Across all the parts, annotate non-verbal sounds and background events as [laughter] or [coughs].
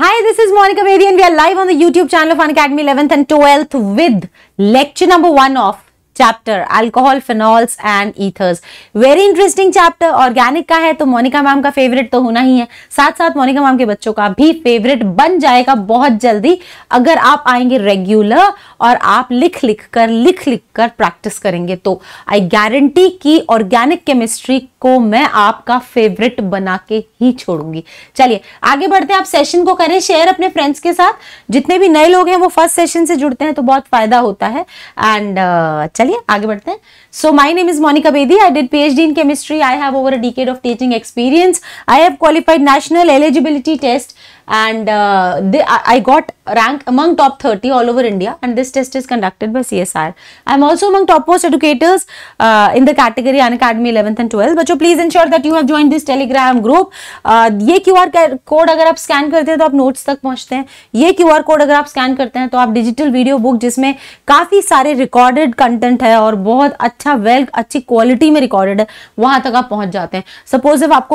Hi, this is Monica Bedi and we are live on the YouTube channel of Unacademy 11th and 12th with lecture number 1 of chapter alcohol phenols and ethers very interesting chapter organic का है तो Monika ma'am का favourite तो होना ही है साथ साथ Monika ma'am के बच्चों का भी फेवरेट बन जाएगा बहुत जल्दी अगर आप आएंगे रेगुलर और आप लिख लिख कर लिख लिख कर प्रैक्टिस करेंगे तो आई गारंटी कि ऑर्गेनिक केमिस्ट्री को मैं आपका फेवरेट बना के ही छोड़ूंगी चलिए आगे बढ़ते हैं आप सेशन को करें शेयर अपने फ्रेंड्स के साथ जितने भी नए लोग हैं वो फर्स्ट सेशन से जुड़ते हैं तो बहुत फायदा होता है एंड चलिए आगे बढ़ते हैं so my name is Monika Bedi I did D in chemistry I have over a decade of teaching experience I have qualified national eligibility test and uh, they, I I got rank among top 30 all over India and this test is conducted by CSR. I am also among top most educators uh, in the category An Academy 11th and 12th. But so please ensure that you have joined this telegram group. If Uh, ये QR code अगर आप scan करते हैं तो notes If you scan this QR code you scan करते digital video book which has a lot of recorded content and very good, well अच्छी quality recorded है वहां तक आप if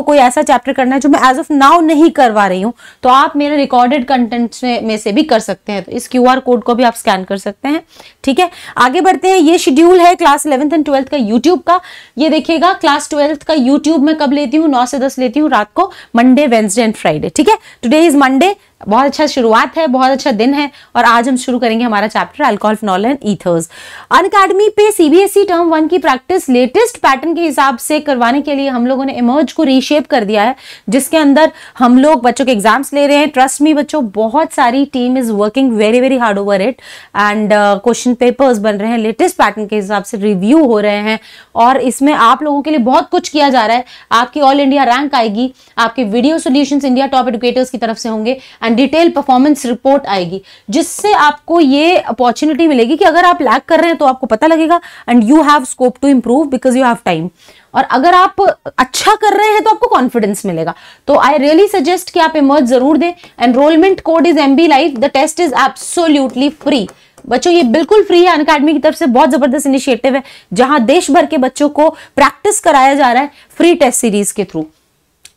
you have to do करना है जो मैं एज ऑफ नाउ नहीं करवा रही हूँ तो आप मेरे रिकॉर्डेड कंटेंट में से भी कर सकते हैं तो इस क्यू कोड को भी आप स्कैन कर सकते हैं ठीक है आगे बढ़ते हैं ये शेड्यूल है क्लास इलेवंथ एंड ट्वेल्थ का यूट्यूब का ये देखिएगा क्लास ट्वेल्थ का यूट्यूब मैं कब लेती हूँ नौ से दस लेती हूँ रात को मंडे वेंसडे एंड फ्राइडे ठीक है टुडे इज मंडे बहुत अच्छा शुरुआत है बहुत अच्छा दिन है और आज हम शुरू करेंगे हमारा chapter alcohol phenol and ethers Unacademy पे सीबीएसई टर्म वन की प्रैक्टिस लेटेस्ट पैटर्न के हिसाब से करवाने के लिए हम लोगों ने इमर्ज को रीशेप कर दिया है जिसके अंदर हम लोग बच्चों के एग्जाम्स ले रहे हैं ट्रस्ट मी बच्चों बहुत सारी team is working very very hard over it and question papers बन रहे हैं लेटेस्ट पैटर्न के हिसाब से रिव्यू हो रहे हैं और इसमें आप लोगों के लिए बहुत कुछ किया जा रहा है आपकी ऑल इंडिया रैंक आएगी आपके video solution India top educators की तरफ से होंगे एंड डिटेल परफॉर्मेंस रिपोर्ट आएगी जिससे आपको ये अपॉर्चुनिटी मिलेगी कि अगर आप लैक कर रहे हैं तो आपको पता लगेगा and you have scope to improve because you have time और अगर आप अच्छा कर रहे हैं तो आपको कॉन्फिडेंस मिलेगा तो आई रियली सजेस्ट कि आप इमर्ज जरूर दें enrolment code is M B life the test is absolutely free बच्चों ये बिल्कुल फ्री है अनकेडमी की तरफ से बहुत जबरदस्त इनिशिएटिव है जहां देश भर के बच्चों को प्रैक्टिस कराया जा रहा है फ्री टेस्ट सीरीज के through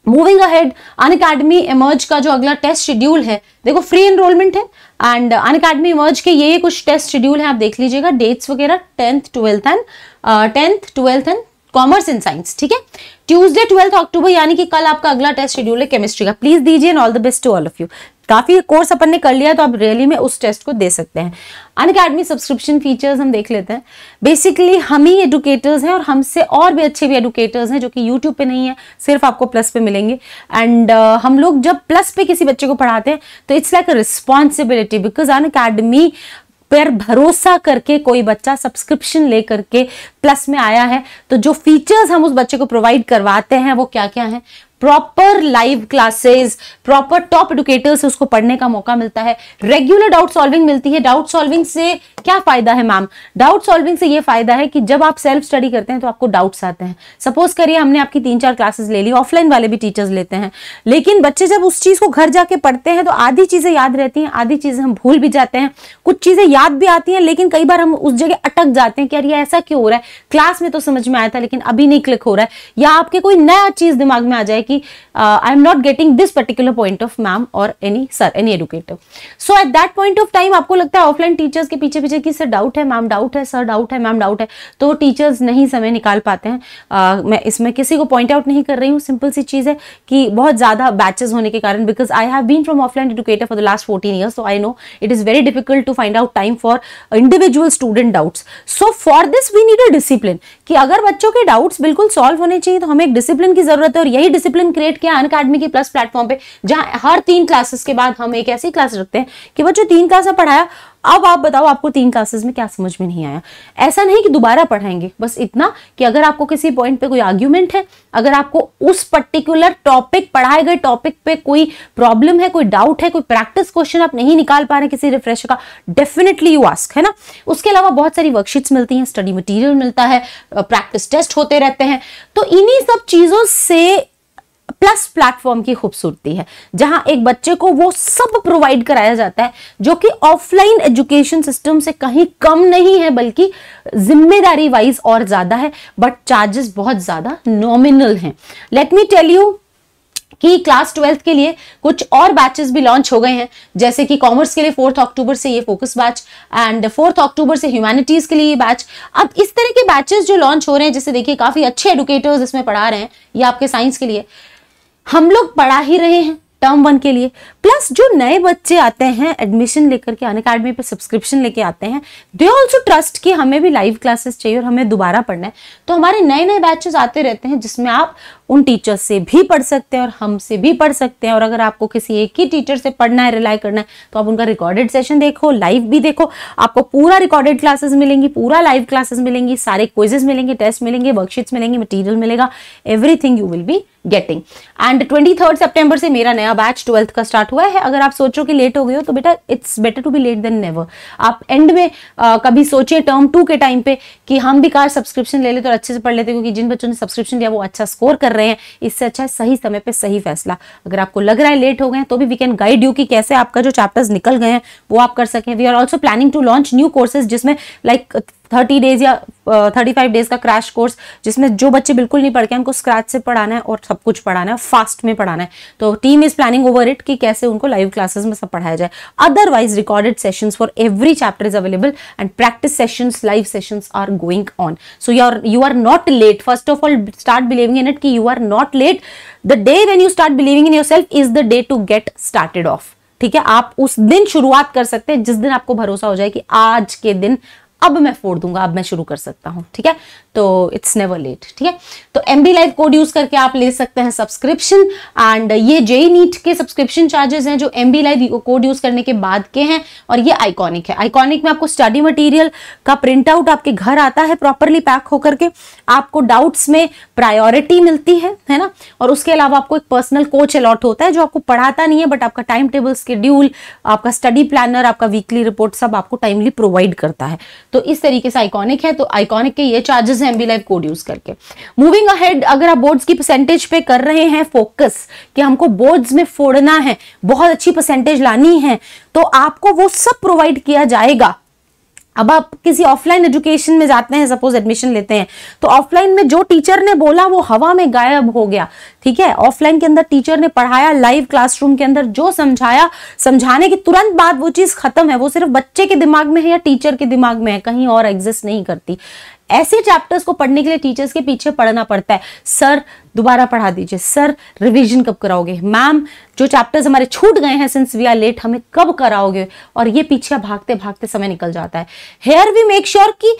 moving ahead Unacademy emerge का जो अगला टेस्ट शेड्यूल है देखो फ्री एनरोलमेंट है एंड अन अकेडमी इमर्ज के ये कुछ टेस्ट शेड्यूल है आप देख लीजिएगा डेट्स वगैरह tenth twelfth and tenth twelfth and commerce and science ठीक है ट्यूसडे ट्वेल्थ अक्टूबर यानी कि कल आपका अगला टेस्ट शेड्यूल है केमिस्ट्री का प्लीज दीजिए all the best to all of you काफी कोर्स अपन ने कर लिया तो आप रियली में उस टेस्ट को दे सकते हैं अन अकेडमी सब्सक्रिप्शन फीचर्स हम देख लेते हैं बेसिकली हम ही एडुकेटर्स हैं और हमसे और भी अच्छे भी एडुकेटर्स हैं जो कि यूट्यूब पे नहीं है सिर्फ आपको प्लस पे मिलेंगे एंड uh, हम लोग जब प्लस पे किसी बच्चे को पढ़ाते हैं तो it's like a responsibility because Unacademy पर भरोसा करके कोई बच्चा सब्सक्रिप्शन लेकर के प्लस में आया है तो जो फीचर्स हम उस बच्चे को प्रोवाइड करवाते हैं वो क्या क्या है proper live classes proper top educators से उसको पढ़ने का मौका मिलता है रेगुलर डाउट सॉल्विंग मिलती है डाउट सॉल्विंग से क्या फायदा है मैम डाउट सॉल्विंग से ये फायदा है कि जब आप सेल्फ स्टडी करते हैं तो आपको डाउट्स आते हैं सपोज करिए हमने आपकी तीन चार क्लासेस ले ली ऑफलाइन वाले भी टीचर्स लेते हैं लेकिन बच्चे जब उस चीज को घर जाके पढ़ते हैं तो आधी चीजें याद रहती हैं आधी चीजें हम भूल भी जाते हैं कुछ चीजें याद भी आती हैं लेकिन कई बार हम उस जगह अटक जाते हैं कि अरे ऐसा क्यों हो रहा है क्लास में तो समझ में आया था लेकिन अभी नहीं क्लिक हो रहा है या आपके कोई नया चीज दिमाग में आ जाए कि I am not getting this particular point of ma'am और any sir any educator so at that point of time आपको लगता है ऑफलाइन टीचर्स के पीछे पीछे कि सर डाउट है मैम डाउट है सर डाउट है मैम डाउट है तो टीचर्स नहीं समय निकाल पाते हैं uh, मैं इसमें किसी को पॉइंट आउट नहीं कर रही हूँ सिंपल सी चीज़ है कि बहुत ज़्यादा बैचेज होने के कारण because I have been from offline educator for the last fourteen years so I know it is very difficult to find out time for individual student doubts so for this we need a discipline कि अगर बच्चों के doubts बिल्कुल solve होने चाहिए तो हमें एक डिसिप्लिन की ज़रूरत है और यही डिसिप्लिन डिसिप्लिन क्रिएट किया अन अकेडमी की प्लस प्लेटफॉर्म पे जहां हर तीन क्लासेस के बाद हम एक ऐसी क्लास रखते हैं कि बच्चों तीन क्लास क्लासें पढ़ाया अब आप बताओ आपको तीन क्लासेस में क्या समझ में नहीं आया ऐसा नहीं कि दोबारा पढ़ाएंगे बस इतना कि अगर आपको किसी पॉइंट पे कोई आर्ग्यूमेंट है अगर आपको उस पर्टिकुलर टॉपिक पढ़ाए गए टॉपिक पे कोई प्रॉब्लम है कोई डाउट है कोई प्रैक्टिस क्वेश्चन आप नहीं निकाल पा रहे किसी रिफ्रेशर का डेफिनेटली यू आस्क है ना उसके अलावा बहुत सारी वर्कशीट्स मिलती हैं स्टडी मटीरियल मिलता है प्रैक्टिस टेस्ट होते रहते हैं तो इन्हीं सब चीज़ों से प्लस प्लेटफॉर्म की खूबसूरती है जहां एक बच्चे को वो सब प्रोवाइड कराया जाता है जो कि ऑफलाइन एजुकेशन सिस्टम से कहीं कम नहीं है बल्कि जिम्मेदारी वाइज और ज्यादा है बट चार्जेस बहुत ज्यादा नॉमिनल हैं लेट मी टेल यू कि क्लास ट्वेल्थ के लिए कुछ और बैचेस भी लॉन्च हो गए हैं जैसे कि कॉमर्स के लिए फोर्थ अक्टूबर से ये focus batch and fourth October से ह्यूमैनिटीज के लिए ये बैच अब इस तरह के बैचेस जो लॉन्च हो रहे हैं जैसे देखिए काफी अच्छे एडुकेटर्स इसमें पढ़ा रहे हैं या आपके साइंस के लिए हम लोग पढ़ा ही रहे हैं टर्म वन के लिए प्लस जो नए बच्चे आते हैं एडमिशन लेकर के अन अकेडमी पर सब्सक्रिप्शन लेके आते हैं दे ऑल्सो ट्रस्ट कि हमें भी लाइव क्लासेस चाहिए और हमें दोबारा पढ़ना है तो हमारे नए नए बैचेस आते रहते हैं जिसमें आप उन टीचर्स से भी पढ़ सकते हैं और हमसे भी पढ़ सकते हैं और अगर आपको किसी एक ही टीचर से पढ़ना है रिलाई करना है तो आप उनका रिकॉर्डेड सेशन देखो लाइव भी देखो आपको पूरा रिकॉर्डेड क्लासेस मिलेंगी पूरा लाइव क्लासेस मिलेंगी सारे क्वेजेस मिलेंगे टेस्ट मिलेंगे वर्कशीट्स मिलेंगे मटीरियल मिलेगा everything you will be getting and twenty third से मेरा नया बैच ट्वेल्थ का स्टार्ट हुआ है अगर आप सोचो कि लेट हो गए हो तो बेटा it's better to be late than never आप एंड में आ, कभी सोचिए टर्म टू के टाइम पे कि हम भी कार सब्सक्रिप्शन ले लेते तो अच्छे से पढ़ लेते क्योंकि जिन बच्चों ने सब्सक्रिप्शन दिया वो अच्छा स्कोर कर रहे रहे हैं इससे अच्छा है सही समय पर सही फैसला अगर आपको लग रहा है लेट हो गए तो भी वी कैन गाइड यू कि कैसे आपका जो चैप्टर्स निकल गए हैं वो आप कर सकें we are also planning to launch new courses जिसमें लाइक like, थर्टी डेज या थर्टी फाइव डेज का क्रैश कोर्स जिसमें जो बच्चे बिल्कुल नहीं पढ़ के उनको स्क्रैच से पढ़ाना है और सब कुछ पढ़ाना है फास्ट में पढ़ाना है तो team is planning over it कि कैसे उनको लाइव क्लासेस में सब पढ़ाया जाए otherwise recorded sessions for every chapter is available and practice sessions live sessions are going on so you are you are not late first of all start believing in it कि you are not late the day when you start believing in yourself is the day to get started off ठीक है आप उस दिन शुरुआत कर सकते हैं जिस दिन आपको भरोसा हो जाए कि आज के दिन अब मैं फोड़ दूंगा अब मैं शुरू कर सकता हूँ ठीक है तो इट्स नेवर लेट ठीक है तो M B live code use करके आप ले सकते हैं सब्सक्रिप्शन एंड ये जेई नीट के सब्सक्रिप्शन चार्जेस हैं जो M B live code use करने के बाद के हैं और ये आइकॉनिक है आइकॉनिक में आपको स्टडी मटेरियल का प्रिंट आउट आपके घर आता है प्रॉपरली पैक होकर के आपको डाउट्स में प्रायोरिटी मिलती है है ना और उसके अलावा आपको एक पर्सनल कोच अलॉट होता है जो आपको पढ़ाता नहीं है बट आपका टाइम टेबल स्केड्यूल आपका स्टडी प्लानर आपका वीकली रिपोर्ट सब आपको टाइमली प्रोवाइड करता है तो इस तरीके से आइकॉनिक है तो आइकॉनिक के ये चार्जेस कोर्सेज हैं एमबी लाइव कोड यूज करके मूविंग अहेड अगर आप बोर्ड्स की परसेंटेज पे कर रहे हैं फोकस कि हमको बोर्ड्स में फोड़ना है बहुत अच्छी परसेंटेज लानी है तो आपको वो सब प्रोवाइड किया जाएगा अब आप किसी ऑफलाइन एजुकेशन में जाते हैं सपोज एडमिशन लेते हैं तो ऑफलाइन में जो टीचर ने बोला वो हवा में गायब हो गया ठीक है ऑफलाइन के अंदर टीचर ने पढ़ाया लाइव क्लासरूम के अंदर जो समझाया समझाने के तुरंत बाद वो चीज खत्म है वो सिर्फ बच्चे के दिमाग में है या टीचर के दिमाग में है कहीं और एग्जिस्ट नहीं करती ऐसे चैप्टर्स को पढ़ने के लिए टीचर्स के पीछे पढ़ना पड़ता है सर दोबारा पढ़ा दीजिए सर रिवीजन कब कराओगे मैम जो चैप्टर्स हमारे छूट गए हैं सिंस वी आर लेट हमें कब कराओगे और ये पीछे भागते भागते समय निकल जाता है हेयर वी मेक श्योर की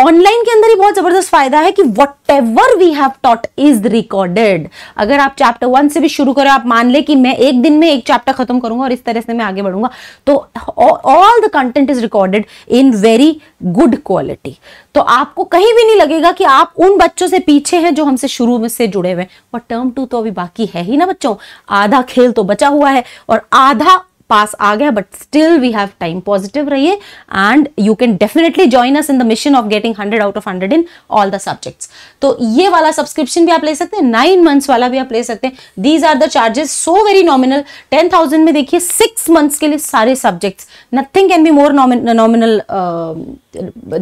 ऑनलाइन के अंदर ही बहुत जबरदस्त फायदा है कि whatever we have taught is recorded अगर आप चैप्टर वन से भी शुरू करो आप मान ले कि मैं एक दिन में एक चैप्टर खत्म करूंगा और इस तरह से मैं आगे बढ़ूंगा तो all the content is recorded in very good quality तो आपको कहीं भी नहीं लगेगा कि आप उन बच्चों से पीछे हैं जो हमसे शुरू में से जुड़े हुए हैं और टर्म टू तो अभी बाकी है ही ना बच्चों आधा खेल तो बचा हुआ है और आधा पास आ गया but still we have time positive रहिए and you can definitely join us in the mission of getting hundred out of hundred in all the subjects तो ये वाला सब्सक्रिप्शन भी आप ले सकते हैं नाइन मंथ्स वाला भी आप ले सकते हैं these are the charges so very nominal ten thousand में देखिए सिक्स मंथ्स के लिए सारे subjects nothing can be more nominal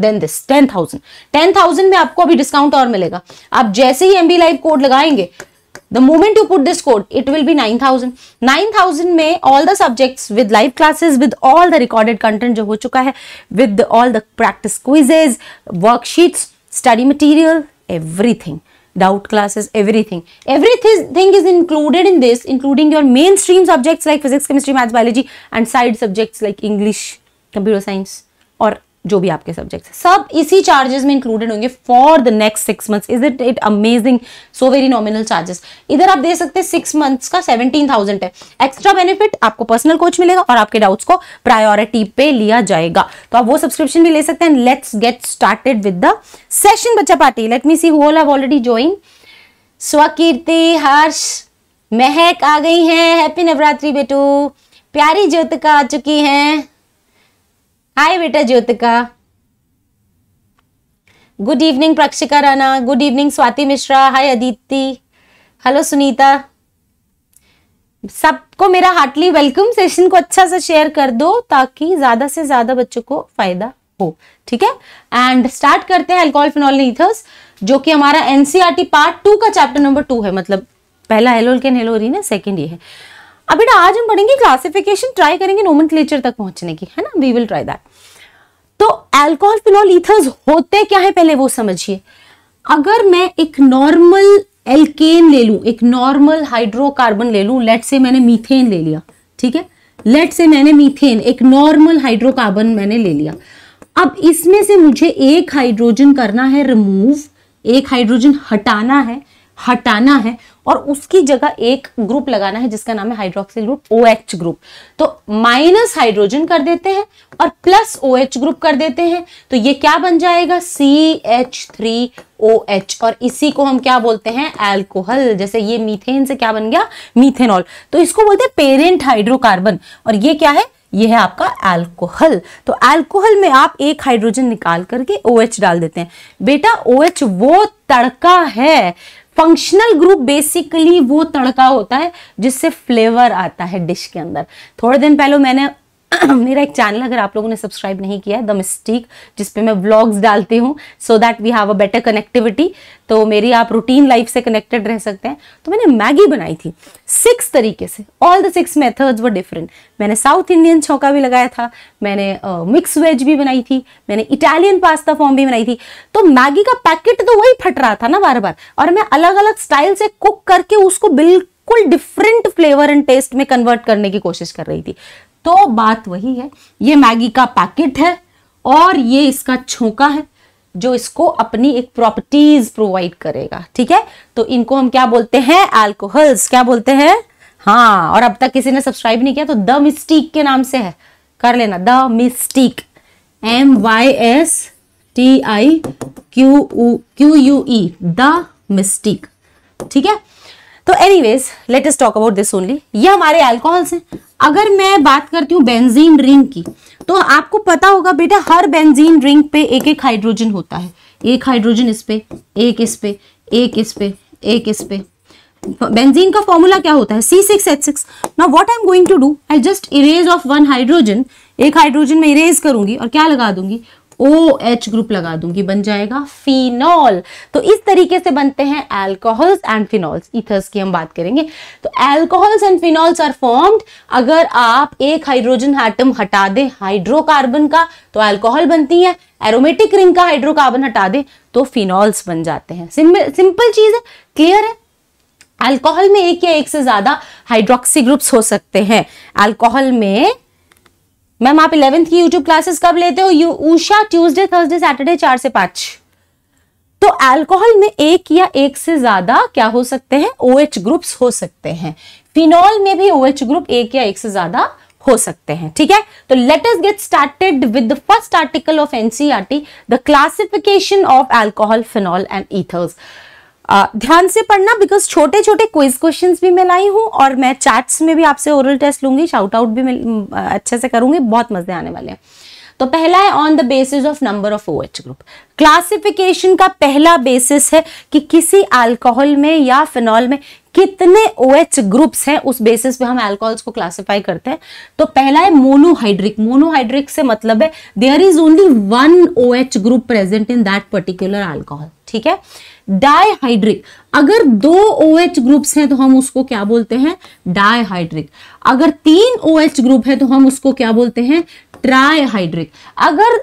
than this ten thousand ten thousand में आपको अभी डिस्काउंट और मिलेगा आप जैसे ही एम बी लाइव कोड लगाएंगे The moment you put this code, it will be 9000. 9000 may all the subjects with live classes, with all the recorded content जो हो चुका है, with the, all the practice quizzes, worksheets, study material, everything. doubt classes everything everything is included in this including your mainstream subjects like physics chemistry maths biology and side subjects like english computer science or जो भी आपके subjects सब इसी charges में included होंगे for the next six months is it it amazing so very nominal charges इधर आप दे सकते हैं सिक्स मंथ्स का सेवनटीन थाउजेंड है एक्स्ट्रा बेनिफिट आपको पर्सनल कोच मिलेगा और आपके डाउट्स को प्रायोरिटी पे लिया जाएगा तो आप वो सब्सक्रिप्शन भी ले सकते हैं let's get started with the session बच्चा party let me see who all have already join Swakirti Harsh Mahak आ गई है हैप्पी नवरात्रि बेटू प्यारी ज्योतिका आ चुकी हैं हाय बेटा Jyotika good evening Prakshika Rana good evening Swati Mishra hi Aditi hello Sunita सबको मेरा हार्टली वेलकम सेशन को अच्छा से शेयर कर दो ताकि ज्यादा से ज्यादा बच्चों को फायदा हो ठीक है एंड स्टार्ट करते हैं एल्कोहल फिनॉल ईथर्स जो कि हमारा एनसीआरटी पार्ट टू का चैप्टर नंबर टू है मतलब पहला हेलोल के हेलोरी ना सेकेंड ये है अब बेटा आज हम पढ़ेंगे क्लासिफिकेशन ट्राई करेंगे नोमन तक पहुंचने की है ना वी विल ट्राई दैट तो एल्कोहल फिनॉल ईथर्स होते क्या है पहले वो समझिए अगर मैं एक नॉर्मल एल्केन ले लूं एक नॉर्मल हाइड्रोकार्बन ले लूं लेट से मैंने मीथेन ले लिया ठीक है लेट से मैंने मीथेन एक नॉर्मल हाइड्रोकार्बन मैंने ले लिया अब इसमें से मुझे एक हाइड्रोजन करना है रिमूव एक हाइड्रोजन हटाना है हटाना है और उसकी जगह एक ग्रुप लगाना है जिसका नाम है hydroxyl group O H group तो माइनस हाइड्रोजन कर देते हैं और प्लस ओ एच ग्रुप कर देते हैं तो ये क्या बन जाएगा C H three O H और इसी को हम क्या बोलते हैं एल्कोहल जैसे ये मीथेन से क्या बन गया मीथेनॉल तो इसको बोलते हैं पेरेंट हाइड्रोकार्बन और ये क्या है यह है आपका अल्कोहल तो अल्कोहल में आप एक हाइड्रोजन निकाल करके ओ OH डाल देते हैं बेटा ओ OH वो तड़का है फंक्शनल ग्रुप बेसिकली वो तड़का होता है जिससे फ्लेवर आता है डिश के अंदर थोड़े दिन पहले मैंने [coughs] मेरा एक चैनल अगर आप लोगों ने सब्सक्राइब नहीं किया है द मिस्टेक जिसपे मैं व्लॉग्स डालती हूँ so that we have a better connectivity तो मेरी आप रूटीन लाइफ से कनेक्टेड रह सकते हैं तो मैंने मैगी बनाई थी सिक्स तरीके से all the six methods were different मैंने साउथ इंडियन छौका भी लगाया था मैंने मिक्स uh, वेज भी बनाई थी मैंने इटालियन पास्ता फॉर्म भी बनाई थी तो मैगी का पैकेट तो वही फट रहा था ना बार बार और मैं अलग अलग स्टाइल से कुक करके उसको बिल्कुल डिफरेंट फ्लेवर एंड टेस्ट में कन्वर्ट करने की कोशिश कर रही थी तो बात वही है ये मैगी का पैकेट है और ये इसका छोंका है जो इसको अपनी एक प्रॉपर्टीज प्रोवाइड करेगा ठीक है तो इनको हम क्या बोलते हैं एल्कोहल्स क्या बोलते हैं हाँ और अब तक किसी ने सब्सक्राइब नहीं किया तो द मिस्टिक के नाम से है कर लेना the mistake M Y S T I Q Q U E the mystic ठीक है तो anyways let us talk about this only ये हमारे एल्कोहल्स हैं अगर मैं बात करती हूँ बेंजीन रिंग की तो आपको पता होगा बेटा हर बेंजीन रिंग पे एक एक हाइड्रोजन होता है एक हाइड्रोजन इस पे एक इस पे एक इस पे एक इस पे बेंजीन का फॉर्मूला क्या होता है सी सिक्स एच सिक्स ना what I am going to do I just erase off one hydrogen एक हाइड्रोजन में इरेज करूंगी और क्या लगा दूंगी ओ एच ग्रुप लगा दूंगी बन जाएगा फिनॉल तो इस तरीके से बनते हैं एल्कोहल्स एंड फिनॉल्स इथर्स की हम बात करेंगे तो alcohols and phenols are formed अगर आप एक हाइड्रोजन आइटम हटा दें हाइड्रोकार्बन का तो एल्कोहल बनती है एरोमेटिक रिंग का हाइड्रोकार्बन हटा दें तो फिनॉल्स बन जाते हैं सिंपल चीज है क्लियर है एल्कोहल में एक या एक से ज्यादा हाइड्रोक्सी ग्रुप्स हो सकते हैं एल्कोहल में मैम आप इलेवेंथ की यूट्यूब क्लासेस कब लेते हो यू ऊषा थर्सडे सैटरडे चार से पांच तो अल्कोहल में एक या एक से ज्यादा क्या हो सकते हैं ओ OH ग्रुप्स हो सकते हैं फिनॉल में भी ओ OH ग्रुप एक या एक से ज्यादा हो सकते हैं ठीक है तो let us get started with the first article of NCERT the classification of alcohol phenol and ethers ध्यान से पढ़ना बिकॉज छोटे छोटे क्विज क्वेश्चंस भी मैं लाई हूँ और मैं चैट्स में भी आपसे ओरल टेस्ट लूंगी शाउट आउट भी अच्छे से करूंगी बहुत मजे आने वाले हैं तो पहला है on the basis of number of O H group classification का पहला बेसिस है कि किसी अल्कोहल में या फिनॉल में कितने ओ एच ग्रुप्स हैं उस बेसिस पे हम एल्कोहल्स को क्लासिफाई करते हैं तो पहला है मोनोहाइड्रिक मोनोहाइड्रिक से मतलब है there is only one O H group present in that particular alcohol ठीक है डायहाइड्रिक अगर दो ओ एच ग्रुप्स हैं तो हम उसको क्या बोलते हैं डायहाइड्रिक अगर तीन ओ एच ग्रुप है तो हम उसको क्या बोलते हैं ट्राईहाइड्रिक अगर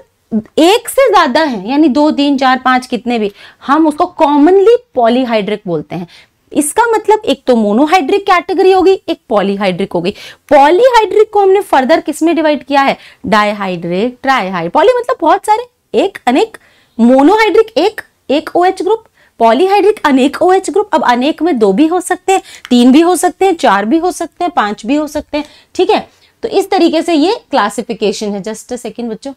एक से ज्यादा है यानी दो तीन चार पांच कितने भी हम उसको कॉमनली पॉलीहाइड्रिक बोलते हैं इसका मतलब एक तो मोनोहाइड्रिक कैटेगरी होगी एक पॉलीहाइड्रिक होगी पॉलीहाइड्रिक को हमने फर्दर किस में डिवाइड किया है डायहाइड्रिक ट्राईहाइड्रिक पॉली मतलब बहुत सारे एक अनेक मोनोहाइड्रिक एक एक ओ ग्रुप पॉलीहाइड्रिक अनेक ओ OH ग्रुप अब अनेक में दो भी हो सकते हैं तीन भी हो सकते हैं चार भी हो सकते हैं पांच भी हो सकते हैं ठीक है तो इस तरीके से ये क्लासिफिकेशन है जस्ट अ सेकेंड बच्चों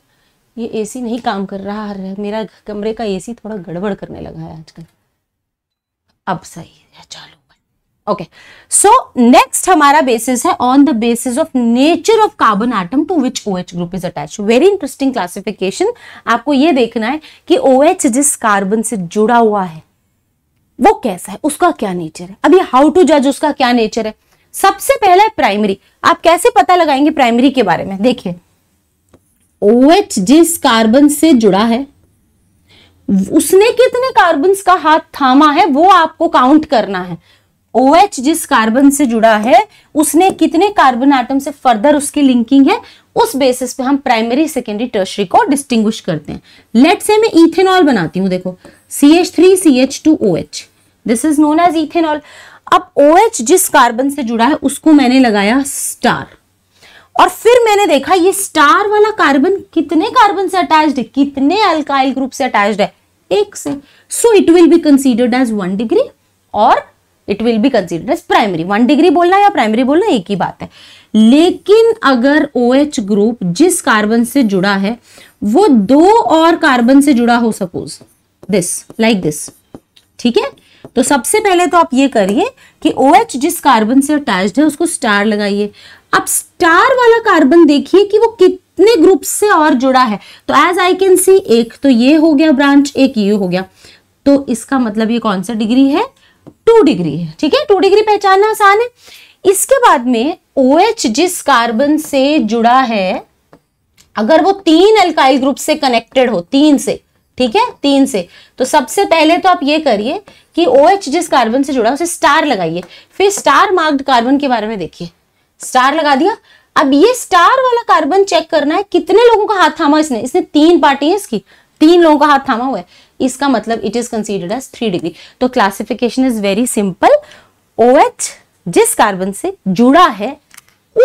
ये एसी नहीं काम कर रहा है मेरा कमरे का एसी थोड़ा गड़बड़ करने लगा है आजकल अब सही है चलो ओके सो नेक्स्ट हमारा बेसिस है on the basis of nature of carbon atom to which O H group is attach very interesting classification आपको यह देखना है कि ओ OH एच जिस कार्बन से जुड़ा हुआ है वो कैसा है उसका क्या नेचर है अभी हाउ टू जज उसका क्या नेचर है सबसे पहला है प्राइमरी आप कैसे पता लगाएंगे प्राइमरी के बारे में देखिए ओ एच जिस कार्बन से जुड़ा है उसने कितने कार्बन का हाथ थामा है वो आपको काउंट करना है OH जिस कार्बन से जुड़ा है उसने कितने कार्बन आइटम से फर्दर उसकी लिंकिंग है उस बेसिस पे हम प्राइमरी सेकेंडरी टर्शरी को डिस्टिंग्विश करते हैं लेट से मैं इथेनॉल बनाती हूं देखो C H three C H two O H this is known as ethanol अब ओ OH जिस कार्बन से जुड़ा है उसको मैंने लगाया स्टार और फिर मैंने देखा ये स्टार वाला कार्बन कितने कार्बन से अटैच्ड है कितने अल्काइल ग्रुप से अटैच्ड है एक से so it will be considered as one degree और it will be consider as primary one degree बोलना या प्राइमरी बोलना एक ही बात है लेकिन अगर ओ OH ग्रुप जिस कार्बन से जुड़ा है वो दो और कार्बन से जुड़ा हो सपोज दिस लाइक दिस ठीक है तो सबसे पहले तो आप ये करिए कि ओ OH जिस कार्बन से अटैच्ड है उसको स्टार लगाइए अब स्टार वाला कार्बन देखिए कि वो कितने ग्रुप से और जुड़ा है तो एज आई कैन सी एक तो ये हो गया ब्रांच एक ये हो गया तो इसका मतलब ये कौन सा डिग्री है टू डिग्री है ठीक है टू डिग्री पहचानना आसान है इसके बाद में ओ OH जिस कार्बन से जुड़ा है अगर वो तीन अल्काइल ग्रुप से कनेक्टेड हो तीन से ठीक है तीन से तो सबसे पहले तो आप ये करिए कि ओ OH जिस कार्बन से जुड़ा उसे स्टार लगाइए फिर स्टार मार्क्ड कार्बन के बारे में देखिए स्टार लगा दिया अब ये स्टार वाला कार्बन चेक करना है कितने लोगों का हाथ थामा इसने इसने तीन पार्टी है इसकी तीन लोगों का हाथ थामा हुआ है इसका मतलब it is considered as three degree तो classification is very simple O H जिस कार्बन से जुड़ा है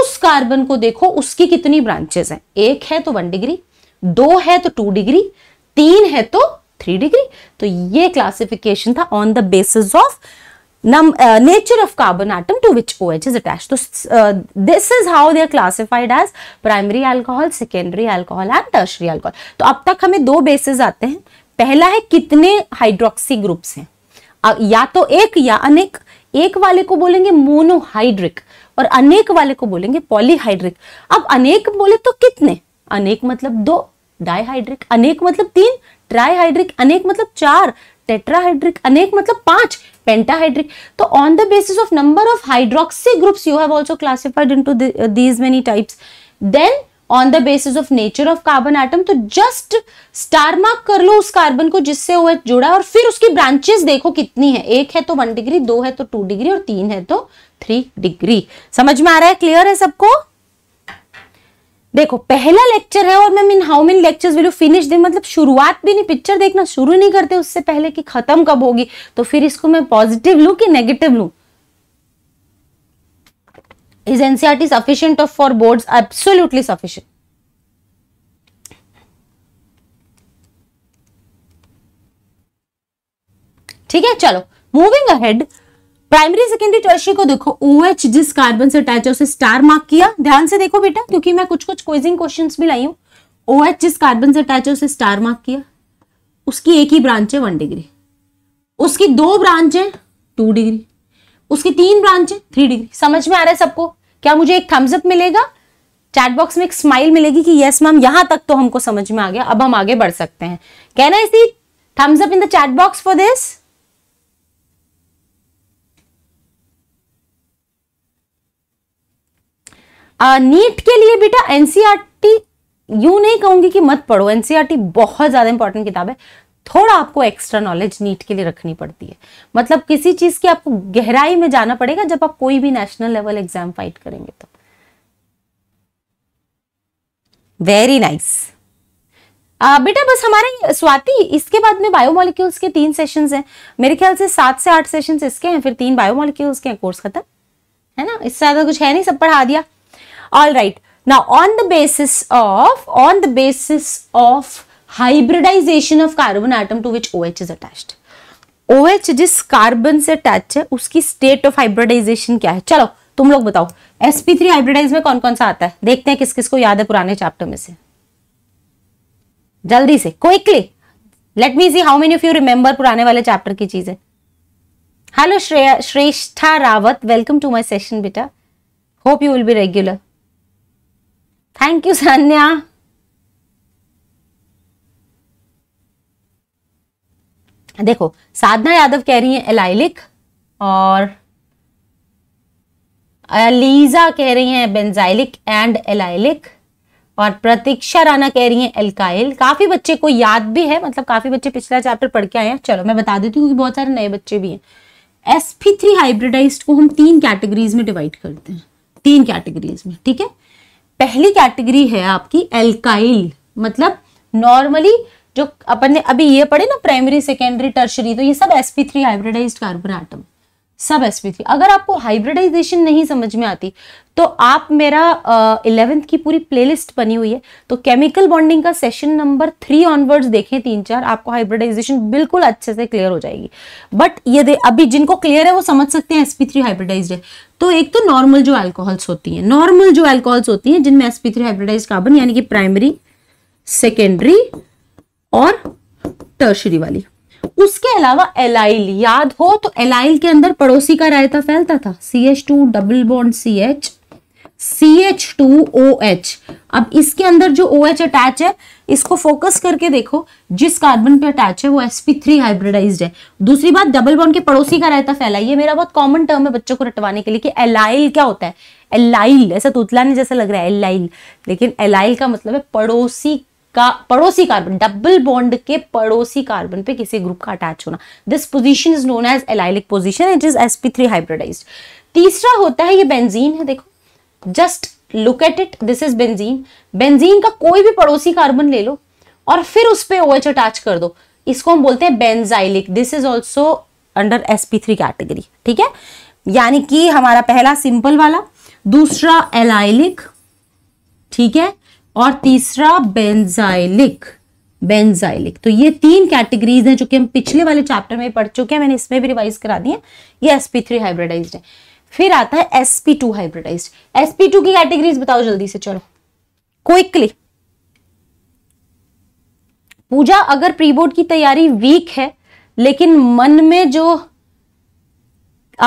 उस कार्बन को देखो उसकी कितनी ब्रांचेस हैं एक है तो वन डिग्री दो है तो टू डिग्री तीन है तो थ्री डिग्री तो ये क्लासिफिकेशन था on the basis of nature of carbon atom to which O H is attach तो this is how they are classified as primary alcohol secondary alcohol and tertiary alcohol तो अब तक हमें दो basis आते हैं पहला है कितने हाइड्रोक्सी ग्रुप्स हैं या तो एक या अनेक एक वाले को बोलेंगे मोनोहाइड्रिक और अनेक वाले को बोलेंगे पॉलीहाइड्रिक अब अनेक बोले तो कितने अनेक मतलब दो डायहाइड्रिक अनेक मतलब तीन ट्राईहाइड्रिक अनेक मतलब चार टेट्राहाइड्रिक अनेक मतलब पांच पेंटाहाइड्रिक तो on the basis of number of hydroxy groups you have also classified into these many types then on the basis of nature of carbon atom तो जस्ट स्टार मार्क कर लो उस कार्बन को जिससे वो जुड़ा और फिर उसकी ब्रांचेस देखो कितनी है एक है तो वन डिग्री दो है तो टू डिग्री और तीन है तो थ्री डिग्री समझ में आ रहा है क्लियर है सबको देखो पहला लेक्चर है और मैं mean how many lectures will you finish दिन मतलब शुरुआत भी नहीं पिक्चर देखना शुरू नहीं करते उससे पहले कि खत्म कब होगी तो फिर इसको मैं पॉजिटिव लू कि नेगेटिव लू E is NCRT sufficient for boards? Absolutely sufficient. ठीक है चलो moving ahead primary secondary tertiary को देखो ओ OH जिस कार्बन से अटैच है उसे स्टार मार्क किया ध्यान से देखो बेटा क्योंकि मैं कुछ कुछ क्वेजिंग क्वेश्चंस भी लाई हूँ OH जिस कार्बन से अटैच है उसे स्टार मार्क किया उसकी एक ही ब्रांच है वन डिग्री उसकी दो ब्रांच है टू डिग्री उसकी तीन ब्रांच है थ्री डिग्री समझ में आ रहा है सबको क्या मुझे एक थम्स अप मिलेगा चैट बॉक्स में एक स्माइल मिलेगी कि यस मैम यहां तक तो हमको समझ में आ गया अब हम आगे बढ़ सकते हैं कहना इसी thumbs up in the chat box for this NEET के लिए बेटा एनसीईआरटी e यू नहीं कहूंगी कि मत पढ़ो एनसीईआरटी e बहुत ज्यादा इंपॉर्टेंट किताब है थोड़ा आपको एक्स्ट्रा नॉलेज नीट के लिए रखनी पड़ती है मतलब किसी चीज़ की आपको गहराई में जाना पड़ेगा जब आप कोई भी नेशनल लेवल एग्जाम फाइट करेंगे तो वेरी नाइस nice. बेटा बस हमारे स्वाति इसके बाद में बायोमोलिक्यूल्स के तीन सेशंस हैं मेरे ख्याल से सात से आठ सेशंस इसके हैं फिर तीन बायोमोलिक्यूल्स के हैं कोर्स खत्म है ना इससे ज़्यादा कुछ है नहीं सब पढ़ा दिया ऑल राइट ना on the basis of on the basis of hybridization of carbon atom to which O H is attached O H जिस कार्बन से अटैच है उसकी स्टेट ऑफ हाइब्रिडाइजेशन क्या है चलो तुम लोग बताओ sp3 हाइब्रिडाइज में कौन कौन सा आता है देखते हैं किस किस को याद है पुराने चैप्टर में से जल्दी से quickly let me see how many of you remember पुराने वाले चैप्टर की चीजें hello Shreya Shreshtha Rawat welcome to my session बेटा hope you will be regular thank you Sanya देखो साधना यादव कह रही है एलाइलिक और अलीजा कह रही है बेंजाइलिक एंड एलाइलिक और प्रतीक्षा राणा कह रही है एल्काइल काफ़ी बच्चे को याद भी है मतलब काफ़ी बच्चे पिछला चैप्टर पढ़ के आए हैं चलो मैं बता देती हूँ क्योंकि बहुत सारे नए बच्चे भी हैं एस पी थ्री हाइब्रिडाइज को हम तीन कैटेगरीज में डिवाइड करते हैं तीन कैटेगरीज में ठीक है पहली कैटेगरी है आपकी एल्काइल मतलब नॉर्मली जो अपन ने अभी ये पढ़े ना प्राइमरी सेकेंडरी टर्शरी तो ये सब sp3 three hybridise carbon atom सब sp3 अगर आपको हाइब्रिडाइजेशन नहीं समझ में आती तो आप मेरा इलेवेंथ uh, की पूरी प्लेलिस्ट बनी हुई है तो केमिकल बॉन्डिंग का सेशन नंबर थ्री ऑनवर्ड्स देखें तीन चार आपको हाइब्रिडाइजेशन बिल्कुल अच्छे से क्लियर हो जाएगी बट ये दे अभी जिनको क्लियर है वो समझ सकते हैं एसपी थ्री हाइब्रिडाइज है तो एक तो नॉर्मल जो एल्कोहल्स होती हैं नॉर्मल जो एल्कोहल्स होती हैं जिनमें एसपी थ्री हाइब्रिडाइज कार्बन यानी कि प्राइमरी सेकेंडरी और टर्शरी वाली उसके अलावा एलाइल याद हो तो एलाइल के अंदर पड़ोसी का रायता फैलता था C H two double bond C H C H two O H अब इसके अंदर जो ओ एच अटैच है इसको फोकस करके देखो जिस कार्बन पे अटैच है वो एस पी थ्री हाइब्रिडाइज है दूसरी बात डबल बॉन्ड के पड़ोसी का रायता फैला ये मेरा बहुत कॉमन टर्म है बच्चों को रटवाने के लिए कि एलाइल क्या होता है एलाइल ऐसा तुतलाने जैसा लग रहा है एलाइल लेकिन एलाइल का मतलब है पड़ोसी का पड़ोसी कार्बन डबल बॉन्ड के पड़ोसी कार्बन पे किसी ग्रुप का अटैच होना this position is known as allylic position it is three hybridize तीसरा होता है ये बेंजीन है देखो just look at it this is benzene benzene का कोई भी पड़ोसी कार्बन ले लो और फिर उस पर OH अटैच कर दो इसको हम बोलते हैं benzylic this is also under three category ठीक है यानी कि हमारा पहला सिंपल वाला दूसरा एलाइलिक ठीक है और तीसरा बेंजाइलिक बेंजाइलिक तो ये तीन कैटेगरीज हैं जो कि हम पिछले वाले चैप्टर में पढ़ चुके हैं मैंने इसमें भी रिवाइज करा दिए ये एस थ्री हाइब्रिडाइज है फिर आता है SP two hybridize SP two की कैटेगरीज बताओ जल्दी से चलो क्विकली पूजा अगर प्रीबोर्ड की तैयारी वीक है लेकिन मन में जो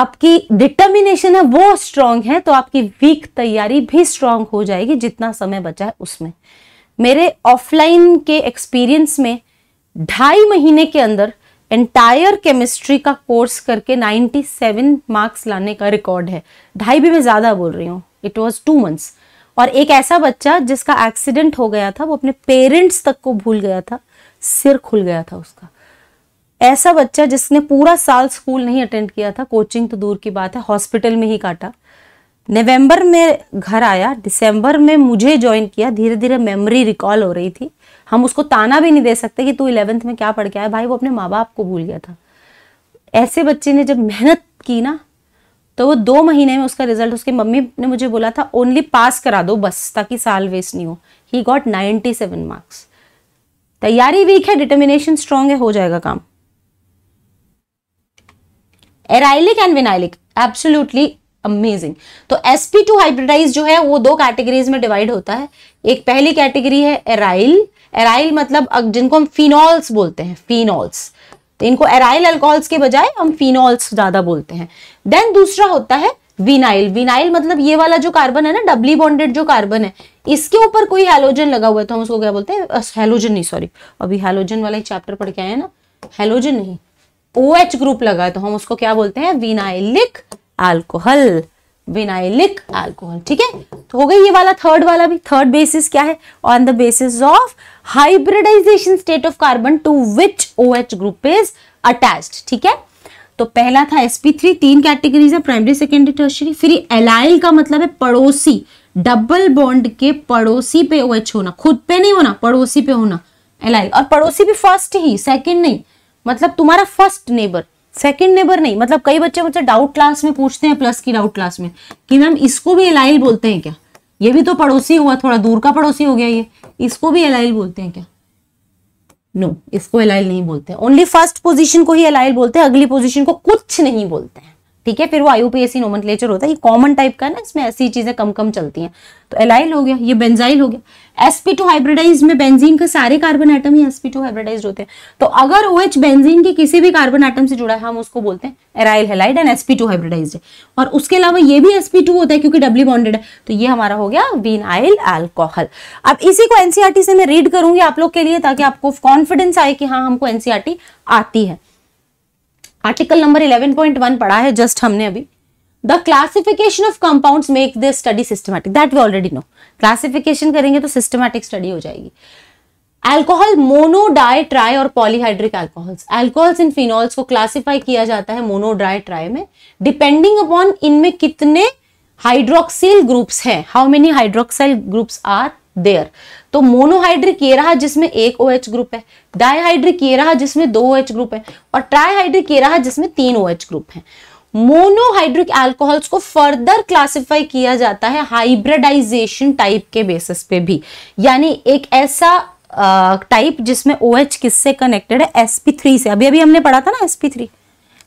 आपकी डिटर्मिनेशन है वो स्ट्रांग है तो आपकी वीक तैयारी भी स्ट्रांग हो जाएगी जितना समय बचा है उसमें मेरे ऑफलाइन के एक्सपीरियंस में ढाई महीने के अंदर एंटायर केमिस्ट्री का कोर्स करके 97 मार्क्स लाने का रिकॉर्ड है ढाई भी मैं ज़्यादा बोल रही हूँ इट वॉज टू मंथ्स और एक ऐसा बच्चा जिसका एक्सीडेंट हो गया था वो अपने पेरेंट्स तक को भूल गया था सिर खुल गया था उसका ऐसा बच्चा जिसने पूरा साल स्कूल नहीं अटेंड किया था कोचिंग तो दूर की बात है हॉस्पिटल में ही काटा नवंबर में घर आया दिसंबर में मुझे ज्वाइन किया धीरे धीरे मेमोरी रिकॉल हो रही थी हम उसको ताना भी नहीं दे सकते कि तू इलेवेंथ में क्या पढ़ के आया भाई वो अपने माँ बाप को भूल गया था ऐसे बच्चे ने जब मेहनत की ना तो वो दो महीने में उसका रिजल्ट उसकी मम्मी ने मुझे बोला था ओनली पास करा दो बस ताकि साल वेस्ट नहीं हो he got ninety seven marks तैयारी वीक है डिटर्मिनेशन स्ट्रांग है हो जाएगा काम arylic and vinylic absolutely amazing तो sp2 हाइब्रिडाइज जो है वो दो कैटेगरीज में डिवाइड होता है एक पहली कैटेगरी है एराइल एराइल मतलब जिनको हम फिनॉल्स बोलते हैं फिनॉल्स तो इनको एराइल अल्कोहल्स के बजाय हम फिनॉल्स ज्यादा बोलते हैं देन दूसरा होता है विनाइल विनाइल मतलब ये वाला जो कार्बन है ना डबली बॉन्डेड जो कार्बन है इसके ऊपर कोई हेलोजन लगा हुआ है तो हम उसको क्या बोलते हैं हेलोजन नहीं सॉरी अभी हेलोजन वाला एक चैप्टर पढ़ के आए हैं ना हेलोजन नहीं OH ग्रुप लगा है तो हम उसको क्या बोलते हैं विनाइलिक अल्कोहल विनाइलिक अल्कोहल ठीक है तो हो गई ये वाला थर्ड वाला भी थर्ड बेसिस क्या है on the basis of hybridization state of carbon to which O H group is attached ठीक है तो पहला था sp3 तीन कैटेगरीज है प्राइमरी सेकेंडरी टर्शरी फिर एलाइल का मतलब है पड़ोसी डबल बॉन्ड के पड़ोसी पे ओ OH होना खुद पे नहीं होना पड़ोसी पे होना एलाइल और पड़ोसी भी फर्स्ट ही सेकेंड नहीं मतलब तुम्हारा फर्स्ट नेबर सेकंड नेबर नहीं मतलब कई बच्चे मुझसे डाउट क्लास में पूछते हैं प्लस की डाउट क्लास में कि मैम इसको भी एलाइल बोलते हैं क्या ये भी तो पड़ोसी हुआ थोड़ा दूर का पड़ोसी हो गया ये इसको भी एलाइल बोलते हैं क्या नो no, इसको एलाइल नहीं बोलते ओनली फर्स्ट पोजीशन को ही एलाइल बोलते हैं अगली पोजीशन को कुछ नहीं बोलते हैं ठीक है फिर वो आईयूपीएसी नोमेनक्लेचर होता है ये कॉमन टाइप का है ना इसमें ऐसी चीजें कम कम चलती हैं तो एलाइल हो गया ये बेंजाइल हो गया एसपी टू हाइब्रिडाइज में बेंजीन के सारे कार्बन आइटम ही एसपी टू हाइब्रिडाइज होते हैं तो अगर ओ एच बेंजीन के किसी भी कार्बन आइटम से जुड़ा है हम उसको बोलते हैं aryl halide and SP two hybridize और उसके अलावा ये भी एसपी टू होता है क्योंकि डब्ल्यू बॉन्डेड है तो ये हमारा हो गया आइल एल्कोहल अब इसी को एनसीआरटी e से मैं रीड करूंगी आप लोग के लिए ताकि आपको कॉन्फिडेंस आए कि हाँ हमको एनसीआरटी e आती है आर्टिकल नंबर 11.1 पढ़ा है जस्ट हमने अभी the classification of compounds make the study systematic that we already know classification करेंगे तो सिस्टमैटिक स्टडी हो जाएगी एल्कोहल मोनो डाई ट्राई और पॉलीहाइड्रिक एल्कोहल्स एल्कोहल्स इन फिनॉल्स को क्लासिफाई किया जाता है मोनो डाई ट्राई में डिपेंडिंग अपॉन इनमें कितने हाइड्रोक्सिल ग्रुप्स हैं how many hydroxyl groups are there तो मोनोहाइड्रिक ये रहा जिसमें एक ओ OH ग्रुप है डायहाइड्रिक ये रहा जिसमें दो ओ OH ग्रुप है और ट्राईहाइड्रिक ये रहा जिसमें तीन ओ OH ग्रुप है मोनोहाइड्रिक अल्कोहल्स को फर्दर क्लासिफाई किया जाता है हाइब्रिडाइजेशन टाइप के बेसिस पे भी यानी एक ऐसा टाइप जिसमें ओ OH किससे कनेक्टेड है एसपी थ्री से अभी अभी हमने पढ़ा था ना एसपी थ्री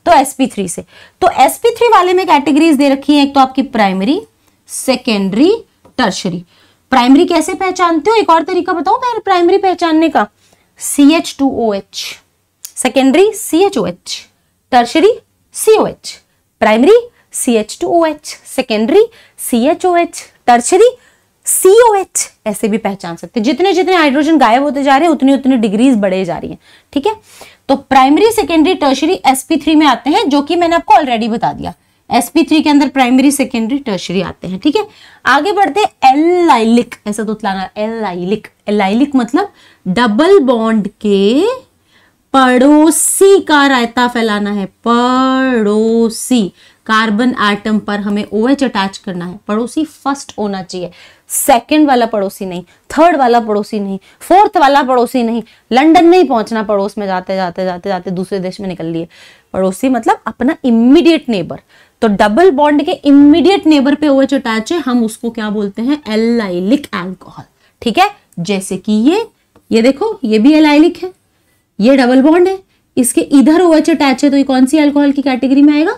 तो एसपी थ्री से तो एसपी थ्री वाले में कैटेगरीज दे रखी है एक तो आपकी प्राइमरी सेकेंडरी टर्शरी प्राइमरी कैसे पहचानते हो एक और तरीका बताओ प्राइमरी पहचानने का C H two O H secondary C H O H tertiary C O H primary C H two O H secondary C H O H tertiary C O H ऐसे भी पहचान सकते हैं जितने जितने हाइड्रोजन गायब होते जा रहे हैं उतनी उतनी डिग्रीज बढ़े जा रही हैं ठीक है तो primary secondary tertiary SP three में आते हैं जो कि मैंने आपको ऑलरेडी बता दिया थ्री के अंदर प्राइमरी सेकेंडरी टर्शरी आते हैं ठीक है आगे बढ़ते हैं एल लाइलिक ऐसा तो उतलाना एल लाइलिक लाइलिक मतलब डबल बॉन्ड के पड़ोसी का रायता फैलाना है पड़ोसी कार्बन आइटम पर हमें ओ OH अटैच करना है पड़ोसी फर्स्ट होना चाहिए सेकेंड वाला पड़ोसी नहीं थर्ड वाला पड़ोसी नहीं फोर्थ वाला पड़ोसी नहीं में नहीं पहुंचना पड़ोस में जाते जाते जाते जाते दूसरे देश में निकल लिए पड़ोसी मतलब अपना इमीडिएट नेबर तो डबल बॉन्ड के इमीडिएट नेबर पे ओएच अटैच है हम उसको क्या बोलते हैं एलाइलिक एल्कोहल ठीक है जैसे कि ये ये देखो ये भी एलाइलिक है ये डबल बॉन्ड है इसके इधर ओएच अटैच है तो ये कौन सी एल्कोहल की कैटेगरी में आएगा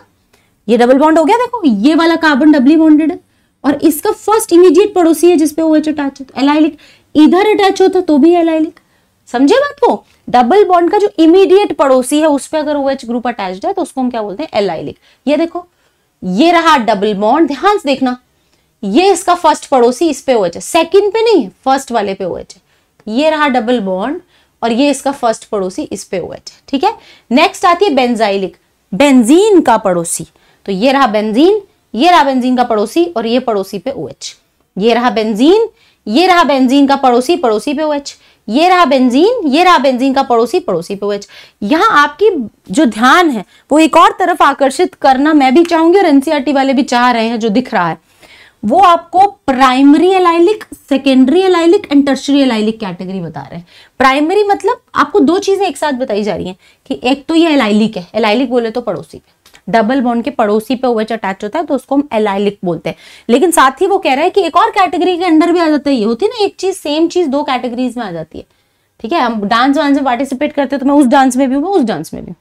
ये डबल बॉन्ड हो गया देखो ये वाला कार्बन डबली बॉन्डेड है और इसका फर्स्ट इमीडिएट पड़ोसी है जिसपे ओएच अटैच है एलाइलिक इधर अटैच होता तो भी एलाइलिक समझे बात को डबल बॉन्ड का जो इमीडिएट पड़ोसी है उस पर अगर ओएच ग्रुप अटैच है तो उसको हम क्या बोलते हैं एलाइलिक ये देखो ये रहा डबल बॉन्ड ध्यान से देखना ये इसका फर्स्ट पड़ोसी इस पे ओएच है सेकंड पे नहीं फर्स्ट वाले पे ओएच है ये रहा डबल बॉन्ड और ये इसका फर्स्ट पड़ोसी इस पे ओएच है ठीक है नेक्स्ट आती है बेंजाइलिक बेंजीन का पड़ोसी तो ये रहा बेंजीन ये रहा बेंजीन का पड़ोसी और ये पड़ोसी पे ओएच ये रहा बेंजीन ये रहा बेंजीन का पड़ोसी पड़ोसी पे ओएच ये रहा बेंजीन ये रहा बेंजीन का पड़ोसी पड़ोसी पीओएच यहाँ आपकी जो ध्यान है वो एक और तरफ आकर्षित करना मैं भी चाहूंगी और एनसीआरटी e वाले भी चाह रहे हैं जो दिख रहा है वो आपको primary allylic secondary allylic and tertiary allylic category बता रहे हैं प्राइमरी मतलब आपको दो चीजें एक साथ बताई जा रही हैं कि एक तो ये एलाइलिक है एलाइलिक बोले तो पड़ोसी है डबल बॉन्ड के पड़ोसी पे ओएच अटैच होता है तो उसको हम एलाइलिक बोलते हैं लेकिन साथ ही वो कह रहा है कि एक और कैटेगरी के अंडर भी आ जाता है ये होती है ना एक चीज सेम चीज दो कैटेगरीज में आ जाती है ठीक है हम डांस वांस में पार्टिसिपेट करते हैं तो मैं उस डांस में भी हूँ उस डांस में भी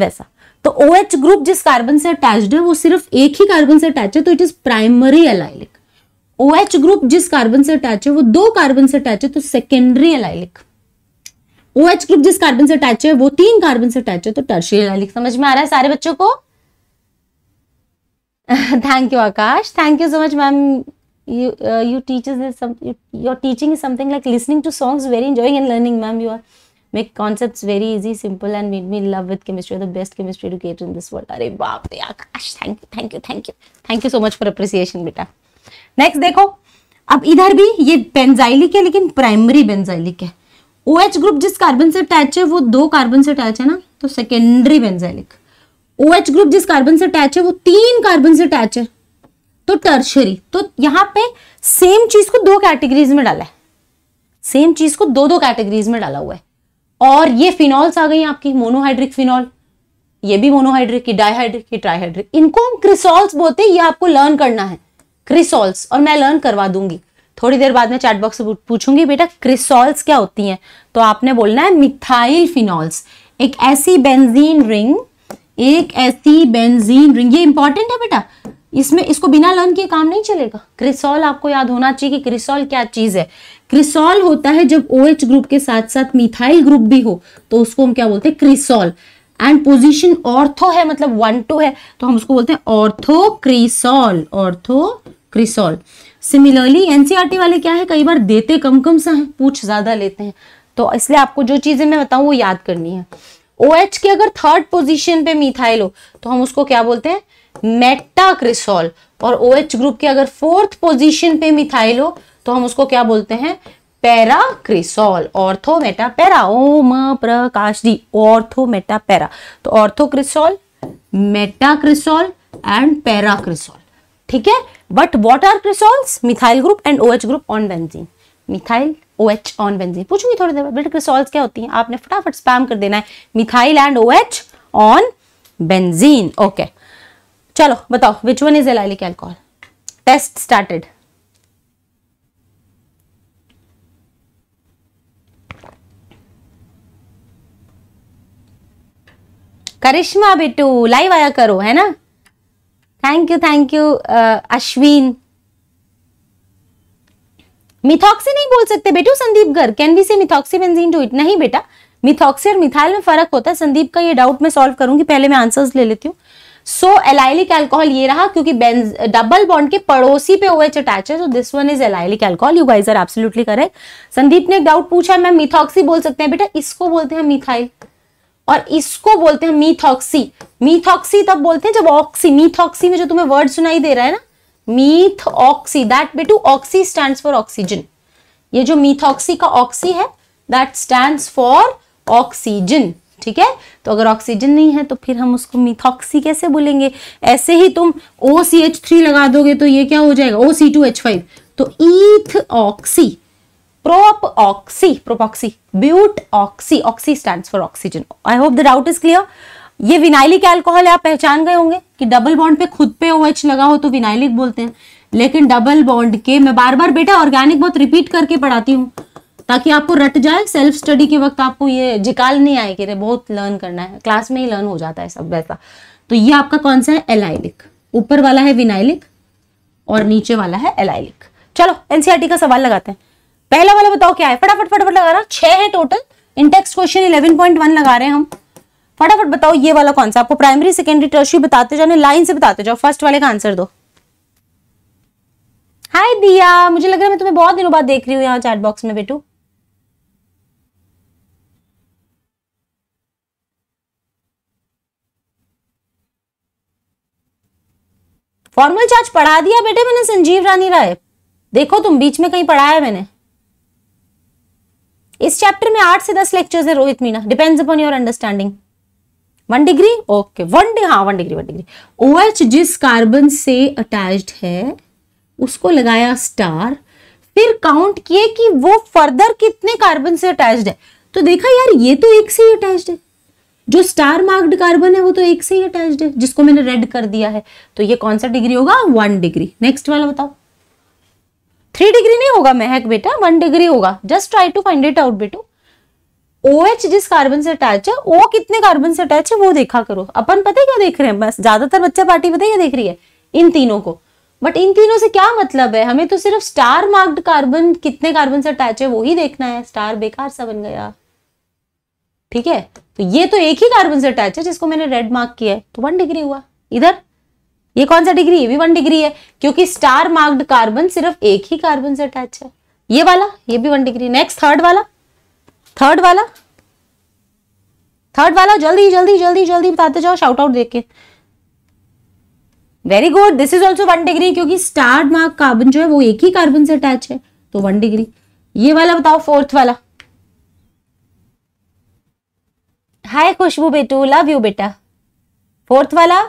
वैसा तो ओ OH ग्रुप जिस कार्बन से अटैच्ड है वो सिर्फ एक ही कार्बन से अटैच है तो it is primary allylic O OH group जिस कार्बन से अटैच है वो दो कार्बन से अटैच है तो secondary allylic O OH group जिस कार्बन से अटैच है वो तीन कार्बन से अटैच है तो टर्शरी एलाइलिक समझ में आ रहा है सारे बच्चों को thank you Aakash thank you so much ma'am you you teachers your teaching is something like listening to songs very enjoying and learning ma'am you are make concept very easy simple and made me love with chemistry the best chemistry educator in this world अरे बाप रे Aakash thank you thank you thank you thank you so much for appreciation बेटा next देखो अब इधर भी ये benzylic है लेकिन प्राइमरी बेंजाइलिक है ओ एच ग्रुप जिस कार्बन से अटैच है वो दो कार्बन से अटैच है ना तो सेकेंडरी बेंजाइलिक ओ ग्रुप जिस कार्बन से अटैच है वो तीन कार्बन से अटैच है तो टर्शरी तो यहाँ पे सेम चीज को दो कैटेगरीज में डाला है सेम चीज को दो दो कैटेगरीज में डाला हुआ है और ये फिनॉल्स आ गई आपकी मोनोहाइड्रिक फिनॉल ये भी मोनोहाइड्रिक की डाइहाइड्रिक की ट्राइहाइड्रिक इनको हम क्रिसॉल्स बोलते हैं ये आपको लर्न करना है क्रिसॉल्स और मैं लर्न करवा दूंगी थोड़ी देर बाद में चैट बॉक्स से पूछूंगी बेटा क्रिसॉल्स क्या होती हैं तो आपने बोलना है मिथाइल फिनॉल्स एक ऐसी बेंजीन रिंग एक ऐसी बेंजीन रिंग ये इंपॉर्टेंट है बेटा इसमें इसको बिना लर्न किए काम नहीं चलेगा क्रिसोल आपको याद होना चाहिए कि क्रिसोल क्या चीज है क्रिसोल होता है जब ओ OH ग्रुप के साथ साथ मिथाइल ग्रुप भी हो तो उसको हम क्या बोलते हैं क्रिसोल एंड पोजिशन ऑर्थो है मतलब वन टू है तो हम उसको बोलते हैं ortho cresol ortho cresol similarly NCERT वाले क्या है कई बार देते कम कम सा है पूछ ज्यादा लेते हैं तो इसलिए आपको जो चीजें मैं बताऊं वो याद करनी है ओ एच के अगर थर्ड पोजीशन पे मिथाइल हो तो हम उसको क्या बोलते हैं मेटाक्रिसोल और ओ एच ग्रुप के अगर फोर्थ पोजीशन पे मिथाइल हो तो हम उसको क्या बोलते हैं पैराक्रिसोल ऑर्थोमेटा पैरा ओ म प्रकाश डी ऑर्थोमेटा पैरा तो ऑर्थोक्रिसोल मेटाक्रिसोल एंड पैराक्रिसोल ठीक है but what are cresols methyl group and O H group on benzene methyl O H on benzene पूछूंगी थोड़ी देर बाद ब्लड क्रिसॉल्स क्या होती हैं आपने फटाफट स्पैम कर देना है methyl and O H on benzene okay चलो बताओ which one is allylic alcohol test started Karishma बिटू लाइव आया करो है ना thank you thank you Ashwin methoxy नहीं बोल सकते बेटू संदीप घर कैन बी से मिथॉक्सी बेंजीन टू इट नहीं बेटा मिथॉक्सी और मिथाइल में फर्क होता है संदीप का ये डाउट मैं सॉल्व करूंगी पहले मैं आंसर्स ले लेती हूँ सो एलाइलिक एल्कोहल ये रहा क्योंकि डबल बॉन्ड के पड़ोसी पे ओएच अटैच है so this one is allylic alcohol you guys are absolutely correct Sandeep ने एक डाउट पूछा मैम मिथॉक्सी बोल सकते हैं बेटा इसको बोलते हैं मिथाइल और इसको बोलते हैं मीथॉक्सी मीथॉक्सी तब बोलते हैं जब ऑक्सी मीथॉक्सी में जो तुम्हें वर्ड सुनाई दे रहा है ना मीथ ऑक्सी दैट बेटू ऑक्सी स्टैंड फॉर ऑक्सीजन ये जो मीथॉक्सी का ऑक्सी है दैट स्टैंड फॉर ऑक्सीजन ठीक है तो अगर ऑक्सीजन नहीं है तो फिर हम उसको मिथॉक्सी कैसे बोलेंगे ऐसे ही तुम ओ सी एच थ्री लगा दोगे तो ये क्या हो जाएगा O C two H five तो ethoxy propoxy propoxy butoxy oxy stand for oxygen I hope the doubt is clear ये विनाइलिक एल्कोहल है आप पहचान गए होंगे कि डबल बॉन्ड पे खुद पे ओ OH लगा हो तो विनाइलिक बोलते हैं लेकिन डबल बॉन्ड के मैं बार बार बेटा ऑर्गेनिक बहुत रिपीट करके पढ़ाती हूँ ताकि आपको रट जाए सेल्फ स्टडी के वक्त आपको ये जिकाल नहीं आए कि रे बहुत लर्न करना है क्लास में ही लर्न हो जाता है सब वैसा तो ये आपका कौन सा है एलाइलिक ऊपर वाला है विनाइलिक और नीचे वाला है एलाइलिक चलो एनसीआरटी e का सवाल लगाते हैं पहला वाला बताओ क्या है फटाफट फटाफट लगा रहा छह है total intext question eleven point one लगा रहे हैं हम फटाफट बताओ ये वाला कौन सा आपको प्राइमरी सेकेंडरी टर्शरी बताते जाने लाइन से बताते जाओ फर्स्ट वाले का आंसर दो हाय दिया मुझे लग रहा है मैं तुम्हें बहुत दिनों बाद देख रही हूँ यहाँ चैट बॉक्स में बेटू फॉर्मल चार्ज पढ़ा दिया बेटे मैंने संजीव रानी राय देखो तुम बीच में कहीं पढ़ाया मैंने इस चैप्टर में आठ से दस लेक्चर्स है Rohit Meena depends upon your understanding one degree okay one degree हाँ one degree one degree O H जिस कार्बन से अटैच्ड है उसको लगाया स्टार फिर काउंट किए कि वो फर्दर कितने कार्बन से अटैच्ड है तो देखा यार ये तो एक से ही अटैच्ड है जो स्टार मार्क्ड कार्बन है वो तो एक से ही अटैच्ड है जिसको मैंने रेड कर दिया है तो ये कौन सा डिग्री होगा वन डिग्री नेक्स्ट वाला बताओ थ्री डिग्री नहीं होगा महक बेटा वन डिग्री होगा just try to find it out बेटू ओ OH जिस कार्बन से अटैच है ओ कितने कार्बन से अटैच है वो देखा करो अपन पता क्या देख रहे हैं बस ज्यादातर बच्चा पार्टी पता क्या देख रही है इन तीनों को बट इन तीनों से क्या मतलब है हमें तो सिर्फ स्टार मार्क्ड कार्बन कितने कार्बन से अटैच है वो ही देखना है स्टार बेकार सा बन गया ठीक है तो ये तो एक ही कार्बन से अटैच है जिसको मैंने रेड मार्क किया है तो वन डिग्री हुआ इधर ये कौन सा डिग्री ये भी वन डिग्री है क्योंकि स्टार मार्क्ड कार्बन सिर्फ एक ही कार्बन से अटैच है ये वाला ये भी वन डिग्री नेक्स्ट थर्ड वाला थर्ड वाला थर्ड वाला जल्दी जल्दी जल्दी जल्दी बताते जाओ शाउट आउट देख के very good this is also one degree क्योंकि स्टार मार्क कार्बन जो है वो एक ही कार्बन से अटैच है तो वन डिग्री ये वाला बताओ फोर्थ वाला हाय खुशबू बेटू लव यू बेटा फोर्थ वाला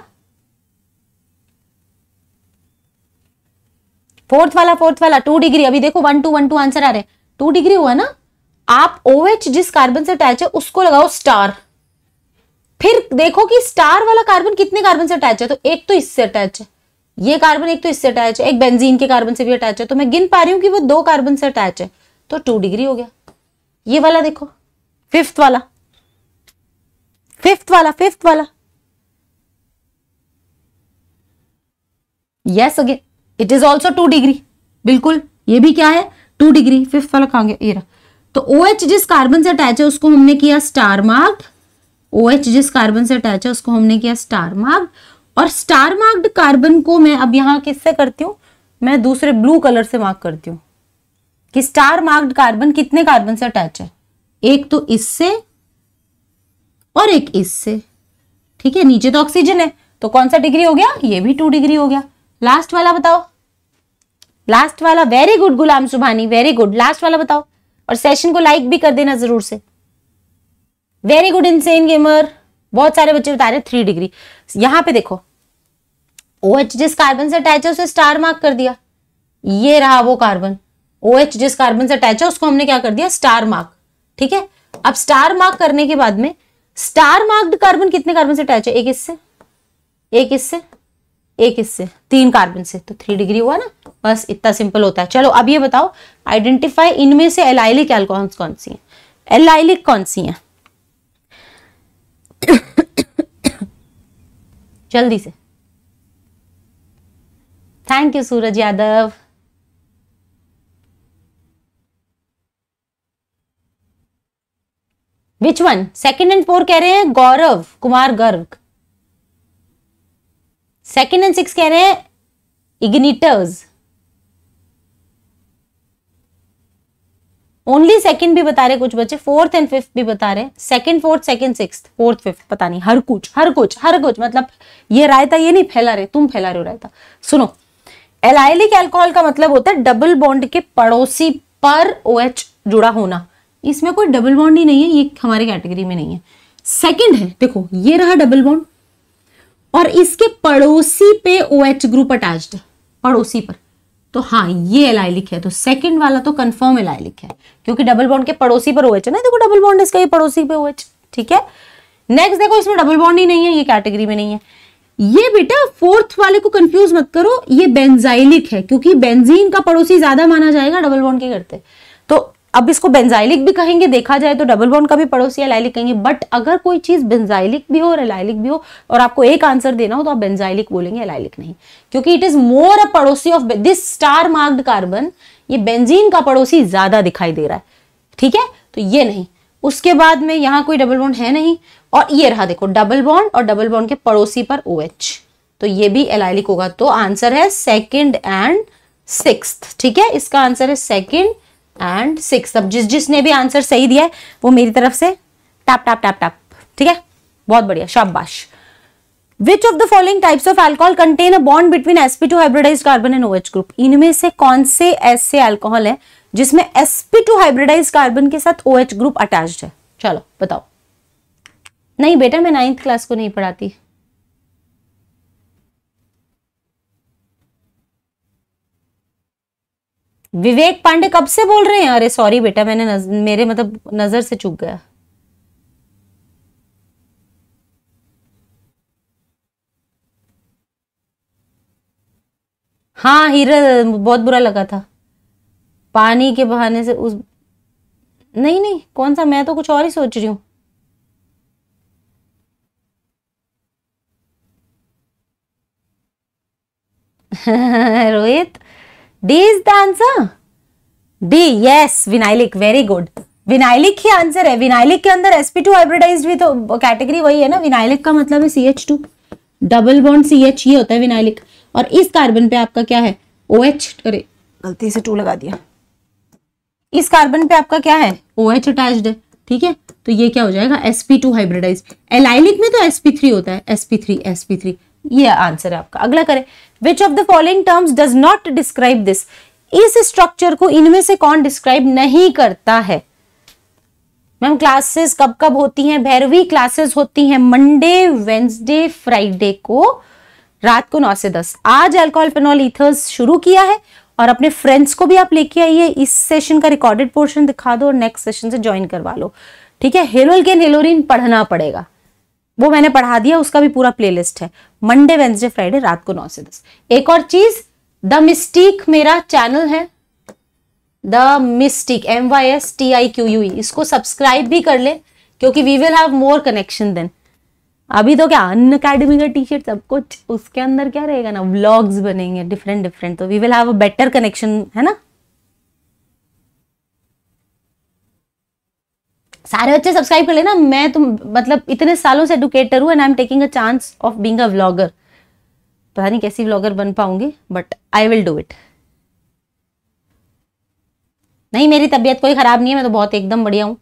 फोर्थ वाला फोर्थ वाला टू डिग्री अभी देखो one two one two answer आ रहे हैं टू डिग्री हुआ ना आप ओ OH जिस कार्बन से अटैच है उसको लगाओ स्टार फिर देखो कि स्टार वाला कार्बन कितने कार्बन से अटैच है तो एक तो इससे अटैच है ये कार्बन एक तो इससे अटैच है एक बेंजीन के कार्बन से भी अटैच है तो मैं गिन पा रही हूं कि वो दो कार्बन से अटैच है तो टू डिग्री हो गया ये वाला देखो फिफ्थ वाला फिफ्थ वाला फिफ्थ वाला yes again it is also two degree बिल्कुल ये भी क्या है टू डिग्री फिफ्थ वाला कहा गया ये रहा तो ओ OH जिस कार्बन से अटैच है उसको हमने किया स्टार मार्ग ओ OH जिस कार्बन से अटैच है उसको हमने किया स्टार मार्ग और स्टार मार्ग कार्बन को मैं अब यहां किससे करती हूं मैं दूसरे ब्लू कलर से मार्क करती हूं कि स्टार मार्क्ड कार्बन कितने कार्बन से अटैच है एक तो इससे और एक इससे ठीक है नीचे तो ऑक्सीजन है तो कौन सा डिग्री हो गया ये भी टू डिग्री हो गया लास्ट वाला बताओ लास्ट वाला very good Ghulam Subhani very good last वाला बताओ और सेशन को लाइक भी कर देना जरूर से वेरी गुड इनसेन गेमर बहुत सारे बच्चे बता रहे थ्री डिग्री यहां पे देखो ओ OH जिस कार्बन से अटैच है उसे स्टार मार्क कर दिया ये रहा वो कार्बन ओ OH जिस कार्बन से अटैच है उसको हमने क्या कर दिया स्टार मार्क ठीक है अब स्टार मार्क करने के बाद में स्टार मार्क्ड कार्बन कितने कार्बन से अटैच है एक इससे एक इससे एक इससे तीन कार्बन से तो थ्री डिग्री हुआ ना तो बस इतना सिंपल होता है चलो अब ये बताओ आइडेंटिफाई इनमें से एलाइलिक एल्कोहल्स कौन सी हैं एलाइलिक कौन सी हैं [coughs] जल्दी से thank you Suraj Yadav which one second and four कह रहे हैं Gaurav Kumar Garg second and six कह रहे हैं इग्निटर्स ओनली सेकेंड भी बता रहे कुछ बच्चे फोर्थ एंड फिफ्थ भी बता रहे second fourth second six fourth fifth पता नहीं हर कुछ हर कुछ हर कुछ मतलब ये रायता ये नहीं फैला रहे तुम फैला रहे हो रायता सुनो एलाइलिक एल्कोहल का मतलब होता है डबल बॉन्ड के पड़ोसी पर ओ OH जुड़ा होना इसमें कोई डबल बॉन्ड ही नहीं है ये हमारे कैटेगरी में नहीं है सेकेंड है देखो ये रहा डबल बॉन्ड और इसके पड़ोसी पे ओ एच ग्रुप अटैच्ड पड़ोसी पर तो हाँ ये एलाइलिक है तो सेकंड वाला तो कंफर्म एलाइलिक है क्योंकि डबल बॉन्ड के पड़ोसी पर एच है ना देखो डबल बॉन्ड इसका ये पड़ोसी पे ओ एच ठीक है नेक्स्ट देखो इसमें डबल बॉन्ड ही नहीं है ये कैटेगरी में नहीं है ये बेटा फोर्थ वाले को कंफ्यूज मत करो ये बेंजाइलिक है क्योंकि बेंजीन का पड़ोसी ज्यादा माना जाएगा डबल बॉन्ड के करते तो अब इसको बेंजाइलिक भी कहेंगे देखा जाए तो डबल बॉन्ड का भी पड़ोसी एलाइलिक कहेंगे बट अगर कोई चीज़ बेंजाइलिक भी हो और एलाइलिक भी हो और आपको एक आंसर देना हो तो आप बेंजाइलिक बोलेंगे एलाइलिक नहीं क्योंकि इट इज मोर अ पड़ोसी of this star marked carbon ये बेंजीन का पड़ोसी ज़्यादा दिखाई दे रहा है ठीक है तो ये नहीं उसके बाद में यहां कोई डबल बॉन्ड है नहीं और ये रहा देखो डबल बॉन्ड और डबल बॉन्ड के पड़ोसी पर ओ OH. तो ये भी एलाइलिक होगा तो आंसर है सेकेंड एंड सिक्स ठीक है इसका आंसर है सेकेंड एंड सिक्स अब जिस जिसने भी आंसर सही दिया है वो मेरी तरफ से टैप टैप टैप टैप ठीक है बहुत बढ़िया शाबाश which of the following types of alcohol contain a bond between SP two hybridize carbon and OH group इनमें से कौन से ऐसे एल्कोहल है जिसमें एसपी टू हाइब्रिडाइज कार्बन के साथ ओएच ग्रुप अटैच्ड है चलो बताओ नहीं बेटा मैं नाइन्थ क्लास को नहीं पढ़ाती विवेक पांडे कब से बोल रहे हैं अरे सॉरी बेटा मैंने नज, मेरे मतलब नजर से चुक गया हाँ हीरा बहुत बुरा लगा था पानी के बहाने से उस नहीं नहीं कौन सा मैं तो कुछ और ही सोच रही हूँ [laughs] Rohit D is the answer D yes vinylic very good vinylic ही आंसर है विनाइलिक के अंदर एसपी टू हाइब्रिडाइज भी तो कैटेगरी वही है ना विनाइलिक का मतलब है C H two double bond C H ये होता है विनाइलिक और इस कार्बन पे आपका क्या है ओ एच करे गलती से टू लगा दिया इस कार्बन पे आपका क्या है ओ एच अटैच है ठीक है तो ये क्या हो जाएगा एसपी टू हाइब्रिडाइज एलाइलिक में तो एसपी थ्री होता है एसपी थ्री एसपी थ्री ये आंसर है आपका अगला करें which of the following terms does not describe this इस स्ट्रक्चर को इनमें से कौन डिस्क्राइब नहीं करता है मैम क्लासेस कब कब होती हैं भैरवी क्लासेस होती हैं मंडे वेंसडे फ्राइडे को रात को नौ से दस आज एल्कोहल पेनॉल ईथर्स शुरू किया है और अपने फ्रेंड्स को भी आप लेके आइए इस सेशन का रिकॉर्डेड पोर्शन दिखा दो और नेक्स्ट सेशन से ज्वाइन करवा लो ठीक है हेलोल के हेलोरिन पढ़ना पड़ेगा वो मैंने पढ़ा दिया उसका भी पूरा प्लेलिस्ट है मंडे वेंसडे फ्राइडे रात को नौ से दस एक और चीज द मिस्टीक मेरा चैनल है the mistake M Y S T I Q U इसको सब्सक्राइब भी कर ले क्योंकि we will have more connection than अभी तो क्या अन अकेडमी का टी शर्ट सब कुछ उसके अंदर क्या रहेगा ना व्लॉग्स बनेंगे डिफरेंट डिफरेंट तो we will have a better connection है ना सारे बच्चे सब्सक्राइब कर लेना मैं तुम तो, मतलब इतने सालों से एडुकेटर हूँ and I am taking a chance of being a vlogger पता नहीं कैसी व्लॉगर बन पाऊंगी but I will do it नहीं मेरी तबीयत कोई ख़राब नहीं है मैं तो बहुत एकदम बढ़िया हूँ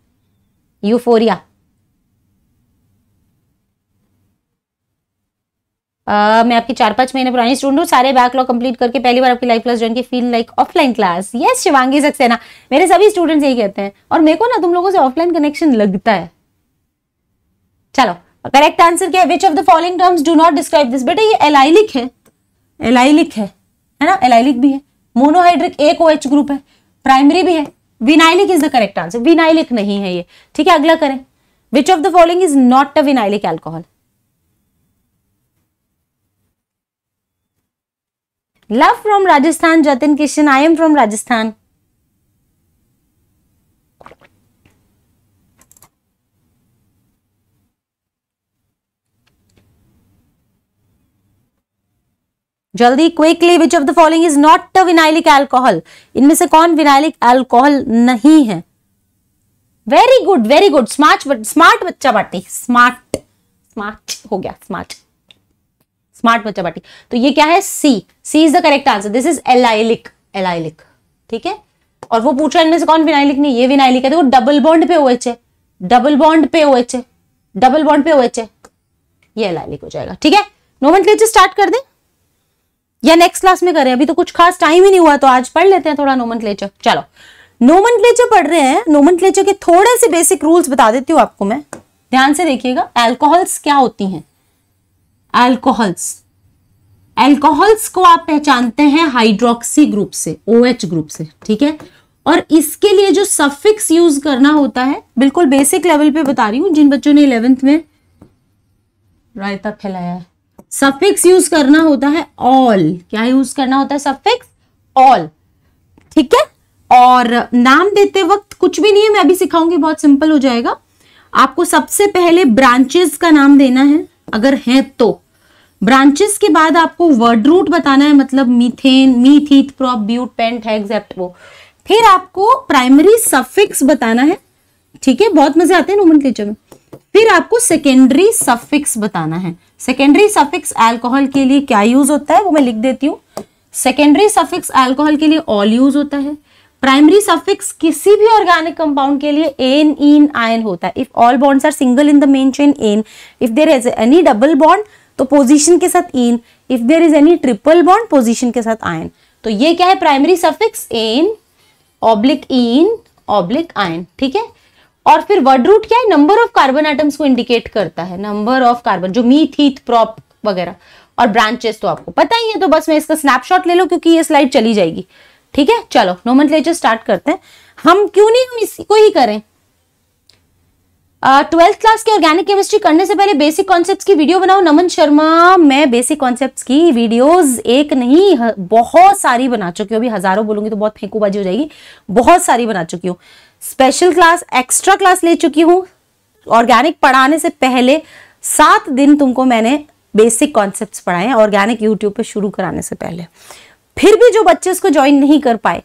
यूफोरिया Uh, मैं आपकी चार पांच महीने पुरानी स्टूडेंट हूँ सारे बैकलॉग कंप्लीट करके पहली बार आपकी लाइव क्लास ज्वाइन की feel like offline class yes Shivangi Saxena मेरे सभी स्टूडेंट्स यही कहते हैं और मेरे को ना तुम लोगों से ऑफलाइन कनेक्शन लगता है चलो करेक्ट आंसर क्या है which of the following terms do not describe this बेटा ये एलाइलिक है एलाइलिक है है ना एलाइलिक भी है मोनोहाइड्रिक एक ओ एच ग्रुप है प्राइमरी भी है vinylic is the correct answer vinylic नहीं है ये ठीक है अगला करें which of the following is not a vinylic alcohol love from Rajasthan Jatin Kishan I am from Rajasthan जल्दी quickly which of the following is not a vinylic alcohol इनमें से कौन विनाइलिक एल्कोहल नहीं है very good very good smart smart बच्चा बाटी smart smart हो गया स्मार्ट स्मार्ट बच्चा पार्टी तो ये क्या है C C is the correct answer this is allylic allylic ठीक है और वो पूछ रहा है इनमें से कौन विनाइलिक नहीं ये विनाइलिक है देखो डबल बॉन्ड पे ओएच है डबल बॉन्ड पे ओएच है डबल बॉन्ड पे ओएच है ये एलाइलिक हो जाएगा ठीक है नोमेंट क्लेचर स्टार्ट कर दें या नेक्स्ट क्लास में करें अभी तो कुछ खास टाइम ही नहीं हुआ तो आज पढ़ लेते हैं थोड़ा नोमन क्लेचर चलो नोमन क्लेचर पढ़ रहे हैं नोमन क्लेचर के थोड़े से बेसिक रूल्स बता देती हूँ आपको मैं ध्यान से देखिएगा एल्कोहल्स क्या होती हैं एल्कोहल्स एल्कोहल्स को आप पहचानते हैं हाइड्रोक्सी ग्रुप से ओ OH ग्रुप से ठीक है और इसके लिए जो सफिक्स यूज करना होता है बिल्कुल बेसिक लेवल पे बता रही हूं जिन बच्चों ने इलेवेंथ में रायता फैलाया है सफिक्स यूज करना होता है ऑल क्या यूज करना होता है सफिक्स ऑल ठीक है और नाम देते वक्त कुछ भी नहीं है मैं भी सिखाऊंगी बहुत सिंपल हो जाएगा आपको सबसे पहले ब्रांचेस का नाम देना है अगर है तो ब्रांचेस के बाद आपको वर्ड रूट बताना है मतलब methane meth eth prop but pent है वो फिर आपको प्राइमरी सफिक्स बताना है ठीक है बहुत मजे आते हैं नोमन में फिर आपको सेकेंडरी सफिक्स बताना है सेकेंडरी सफिक्स अल्कोहल के लिए क्या यूज होता है वो मैं लिख देती हूँ सेकेंडरी सफिक्स अल्कोहल के लिए ऑल यूज होता है प्राइमरी सफिक्स किसी भी ऑर्गेनिक कंपाउंड के लिए एन इन आयन होता है if all bonds are single in the main chain ane if there is any double bond तो पोजीशन के साथ ene if there is any triple bond position के साथ आयन तो ये क्या है primary suffix ane oblique ene oblique yne ठीक है और फिर वर्ड रूट क्या है नंबर ऑफ कार्बन आइटम्स को इंडिकेट करता है नंबर ऑफ कार्बन जो मीथीथ प्रॉप वगैरह और ब्रांचेस तो आपको पता ही है तो बस मैं इसका स्नैपशॉट ले लो क्योंकि ये स्लाइड चली जाएगी ठीक है चलो नोमन स्टार्ट करते हैं हम क्यों नहीं हम को ही करें ट्वेल्थ क्लास के ऑर्गेनिक केमिस्ट्री करने से पहले बेसिक कॉन्सेप्ट्स की वीडियो बनाओ नमन शर्मा मैं बेसिक कॉन्सेप्ट्स की वीडियोस एक नहीं बहुत सारी बना चुकी हूँ अभी हजारों बोलूंगी तो बहुत फेंकूबाजी हो जाएगी बहुत सारी बना चुकी हूँ स्पेशल क्लास एक्स्ट्रा क्लास ले चुकी हूँ ऑर्गेनिक पढ़ाने से पहले सात दिन तुमको मैंने बेसिक कॉन्सेप्ट पढ़ाए ऑर्गेनिक यूट्यूब पर शुरू कराने से पहले फिर भी जो बच्चे उसको ज्वाइन नहीं कर पाए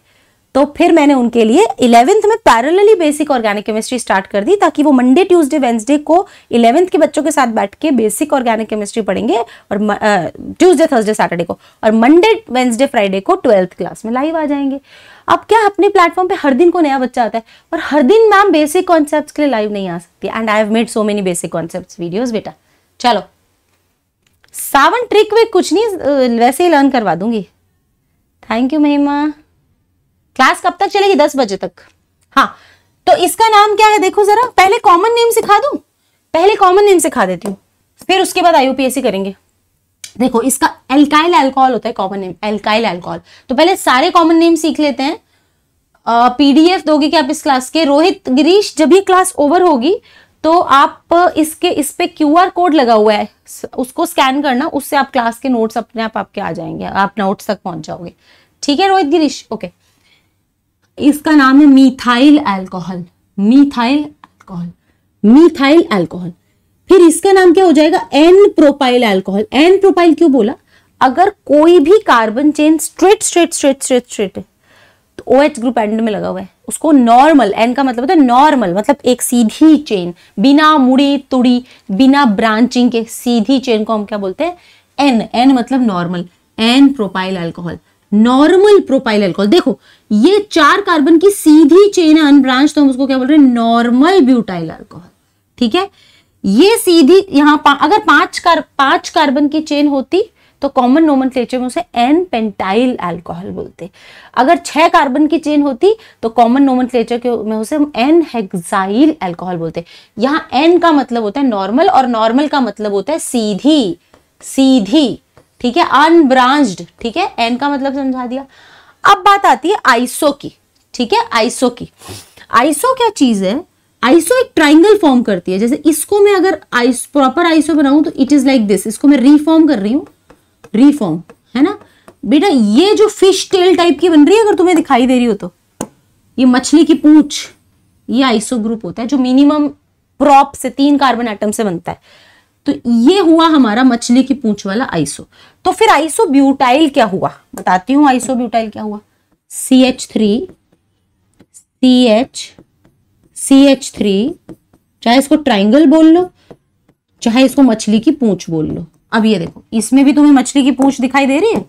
तो फिर मैंने उनके लिए इलेवेंथ में parallelly basic organic chemistry start कर दी ताकि वो मंडे ट्यूसडे वेंसडे को इलेवेंथ के बच्चों के साथ बैठ के बेसिक ऑर्गेनिक केमिस्ट्री पढ़ेंगे और ट्यूसडे थर्सडे सैटरडे को और मंडे वेंसडे फ्राइडे को ट्वेल्थ क्लास में लाइव आ जाएंगे अब क्या अपने प्लेटफॉर्म पे हर दिन को नया बच्चा आता है और हर दिन मैम बेसिक कॉन्सेप्ट के लिए लाइव नहीं आ सकती and I have made so many basic concept videos बेटा चलो सावन ट्रिक वे कुछ नहीं वैसे ही लर्न करवा दूंगी थैंक यू महिमा क्लास कब तक चलेगी दस बजे तक हाँ तो इसका नाम क्या है देखो जरा पहले कॉमन नेम सिखा दू पहले कॉमन नेम सिखा देती हूँ फिर उसके बाद आईयूपीएससी करेंगे देखो इसका एल्काइल एल्कोहल होता है कॉमन नेम एल्काइल एल्कोहल तो पहले सारे कॉमन नेम सीख लेते हैं पीडीएफ दोगे कि आप इस क्लास के रोहित गिरीश जब ये क्लास ओवर होगी तो आप इसके इस पे क्यू आर कोड लगा हुआ है उसको स्कैन करना उससे आप क्लास के नोट्स अपने आप आपके आ जाएंगे आप नोट्स तक पहुंच जाओगे ठीक है रोहित गिरीश ओके इसका नाम है methyl alcohol methyl alcohol methyl alcohol फिर इसका नाम क्या हो जाएगा N propyl alcohol N propyl क्यों बोला अगर कोई भी carbon chain straight straight straight straight straight है तो ओ एच ग्रुप एंड में लगा हुआ है उसको नॉर्मल एन का मतलब होता है नॉर्मल मतलब एक सीधी चेन बिना मुड़ी तुड़ी बिना ब्रांचिंग के सीधी चेन को हम क्या बोलते हैं एन एन मतलब normal N propyl alcohol normal propyl alcohol देखो ये चार कार्बन की सीधी चेन है अनब्रांच तो हम उसको क्या बोल रहे हैं नॉर्मल ब्यूटाइल अल्कोहल ठीक है ये सीधी यहां पा, अगर पांच कार पांच कार्बन की चेन होती तो कॉमन नोमन में उसे एन पेंटाइल अल्कोहल बोलते अगर छह कार्बन की चेन होती तो कॉमन नोमन के में उसे एन हेक्साइल अल्कोहल बोलते यहां एन का मतलब होता है नॉर्मल और नॉर्मल का मतलब होता है सीधी सीधी ठीक है अनब्रांच्ड ठीक है एन का मतलब समझा दिया अब बात आती है आइसो की ठीक है आइसो की आइसो क्या चीज है आइसो एक ट्राइंगल फॉर्म करती है जैसे इसको मैं अगर आइस प्रॉपर आइसो बनाऊं तो इट इज लाइक दिस इसको मैं रिफॉर्म कर रही हूं रिफॉर्म है ना बेटा ये जो फिश टेल टाइप की बन रही है अगर तुम्हें दिखाई दे रही हो तो ये मछली की पूछ ये आइसो ग्रुप होता है जो मिनिमम प्रॉप से तीन कार्बन आइटम से बनता है तो ये हुआ हमारा मछली की पूंछ वाला आइसो तो फिर आइसो ब्यूटाइल क्या हुआ बताती हूँ आइसो ब्यूटाइल क्या हुआ C H three C H C H three चाहे इसको ट्राइंगल बोल लो चाहे इसको मछली की पूंछ बोल लो अब ये देखो इसमें भी तुम्हें मछली की पूंछ दिखाई दे रही है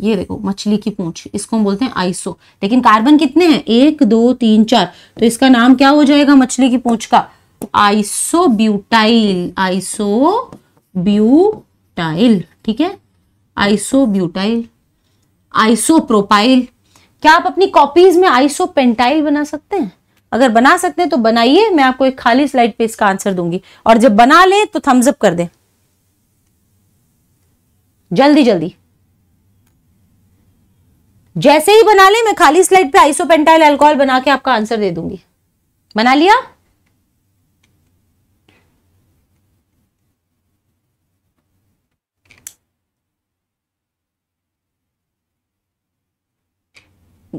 ये देखो मछली की पूंछ इसको हम बोलते हैं आइसो लेकिन कार्बन कितने हैं एक दो तीन चार तो इसका नाम क्या हो जाएगा मछली की पूंछ का आइसोब्यूटाइल आइसोब्यूटाइल ठीक है आइसोब्यूटाइल आइसोप्रोपाइल क्या आप अपनी कॉपीज में आइसोपेंटाइल बना सकते हैं अगर बना सकते हैं तो बनाइए मैं आपको एक खाली स्लाइड पे इसका आंसर दूंगी और जब बना लें तो थम्स अप कर दें जल्दी जल्दी जैसे ही बना ले मैं खाली स्लाइड पे आइसोपेंटाइल अल्कोहल बना के आपका आंसर दे दूंगी बना लिया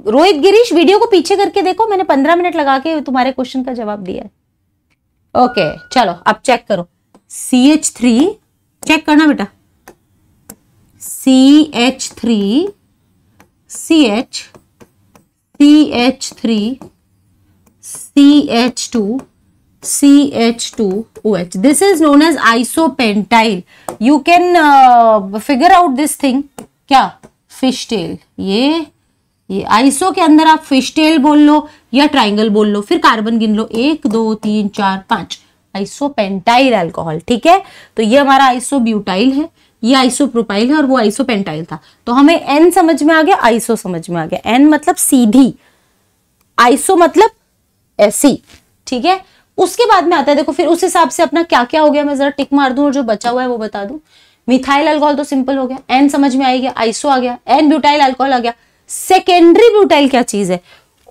रोहित गिरीश वीडियो को पीछे करके देखो मैंने पंद्रह मिनट लगा के तुम्हारे क्वेश्चन का जवाब दिया है ओके चलो अब चेक करो सी एच थ्री चेक करना बेटा C H three C H C H three C H two C H two O H this is known as You you can figure out this thing क्या? Fish tail ये ये iso के अंदर आप fish tail बोल लो या triangle बोल लो फिर कार्बन गिन लो एक दो तीन चार पांच आइसो पेंटाइल एल्कोहल ठीक है तो ये हमारा आइसो ब्यूटाइल है ये प्रोपाइल है और वो आइसो पेंटाइल था तो हमें एन समझ में आ गया आइसो समझ में आ गया एन मतलब सीधी आइसो मतलब ऐसी ठीक है उसके बाद में आता है देखो फिर उस हिसाब से अपना क्या क्या हो गया मैं जरा टिक मार दूं और जो बचा हुआ है वो बता दूं मिथाइल अल्कोहल तो सिंपल हो गया एन समझ में आएगा आइसो आ गया एन ब्यूटाइल अल्कोहल आ गया सेकेंडरी ब्यूटाइल क्या चीज है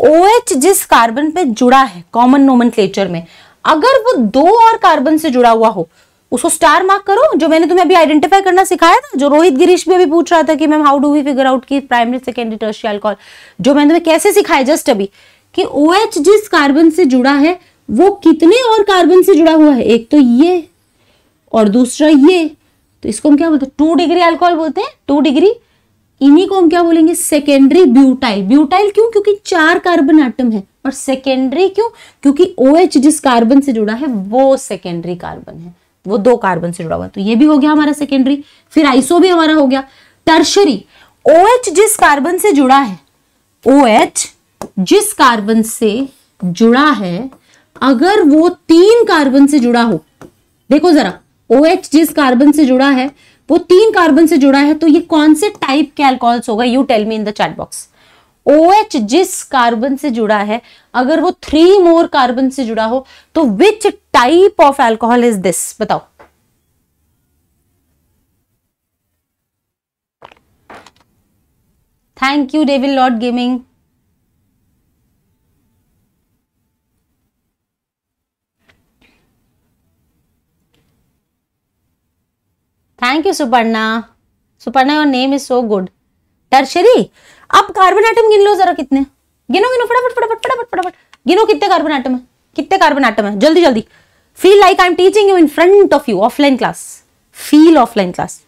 ओ OH जिस कार्बन पे जुड़ा है कॉमन नोमन में अगर वो दो और कार्बन से जुड़ा हुआ हो उसको स्टार मार्क करो जो मैंने तुम्हें अभी आइडेंटिफाई करना सिखाया था जो रोहित गिरीश भी अभी पूछ रहा था कि ma'am how do we figure out की प्राइमरी सेकेंडरी टर्शियल अल्कोहल जो मैंने तुम्हें कैसे सिखाया जस्ट अभी कि ओ OH जिस कार्बन से जुड़ा है वो कितने और कार्बन से जुड़ा हुआ है एक तो ये और दूसरा ये तो इसको हम क्या बोलते हैं टू डिग्री अल्कोहल बोलते हैं टू डिग्री इन्हीं को हम क्या बोलेंगे सेकेंडरी ब्यूटाइल ब्यूटाइल क्यों क्योंकि चार कार्बन आइटम है और सेकेंडरी क्यों क्योंकि ओ OH जिस कार्बन से जुड़ा है वो सेकेंडरी कार्बन है वो दो कार्बन से जुड़ा हुआ तो ये भी हो गया हमारा सेकेंडरी फिर आइसो भी हमारा हो गया टर्शरी ओ OH जिस कार्बन से जुड़ा है ओ OH जिस कार्बन से जुड़ा है अगर वो तीन कार्बन से जुड़ा हो देखो जरा ओ OH जिस कार्बन से जुड़ा है वो तीन कार्बन से जुड़ा है तो ये कौन से टाइप के अल्कोहल्स होगा you tell me in the chat box OH जिस कार्बन से जुड़ा है अगर वो थ्री मोर कार्बन से जुड़ा हो तो which type of alcohol is this बताओ thank you devil lord gaming thank you Suparna Suparna your name is so good tertiary अब कार्बन आइटम गिन लो जरा कितने गिनो गिनो फटाफट फटाफट फटाफट फटाफट गिनो कितने कार्बन आइटम है कितने कार्बन आइटम है जल्दी जल्दी feel like I am teaching you in front of you offline class feel offline class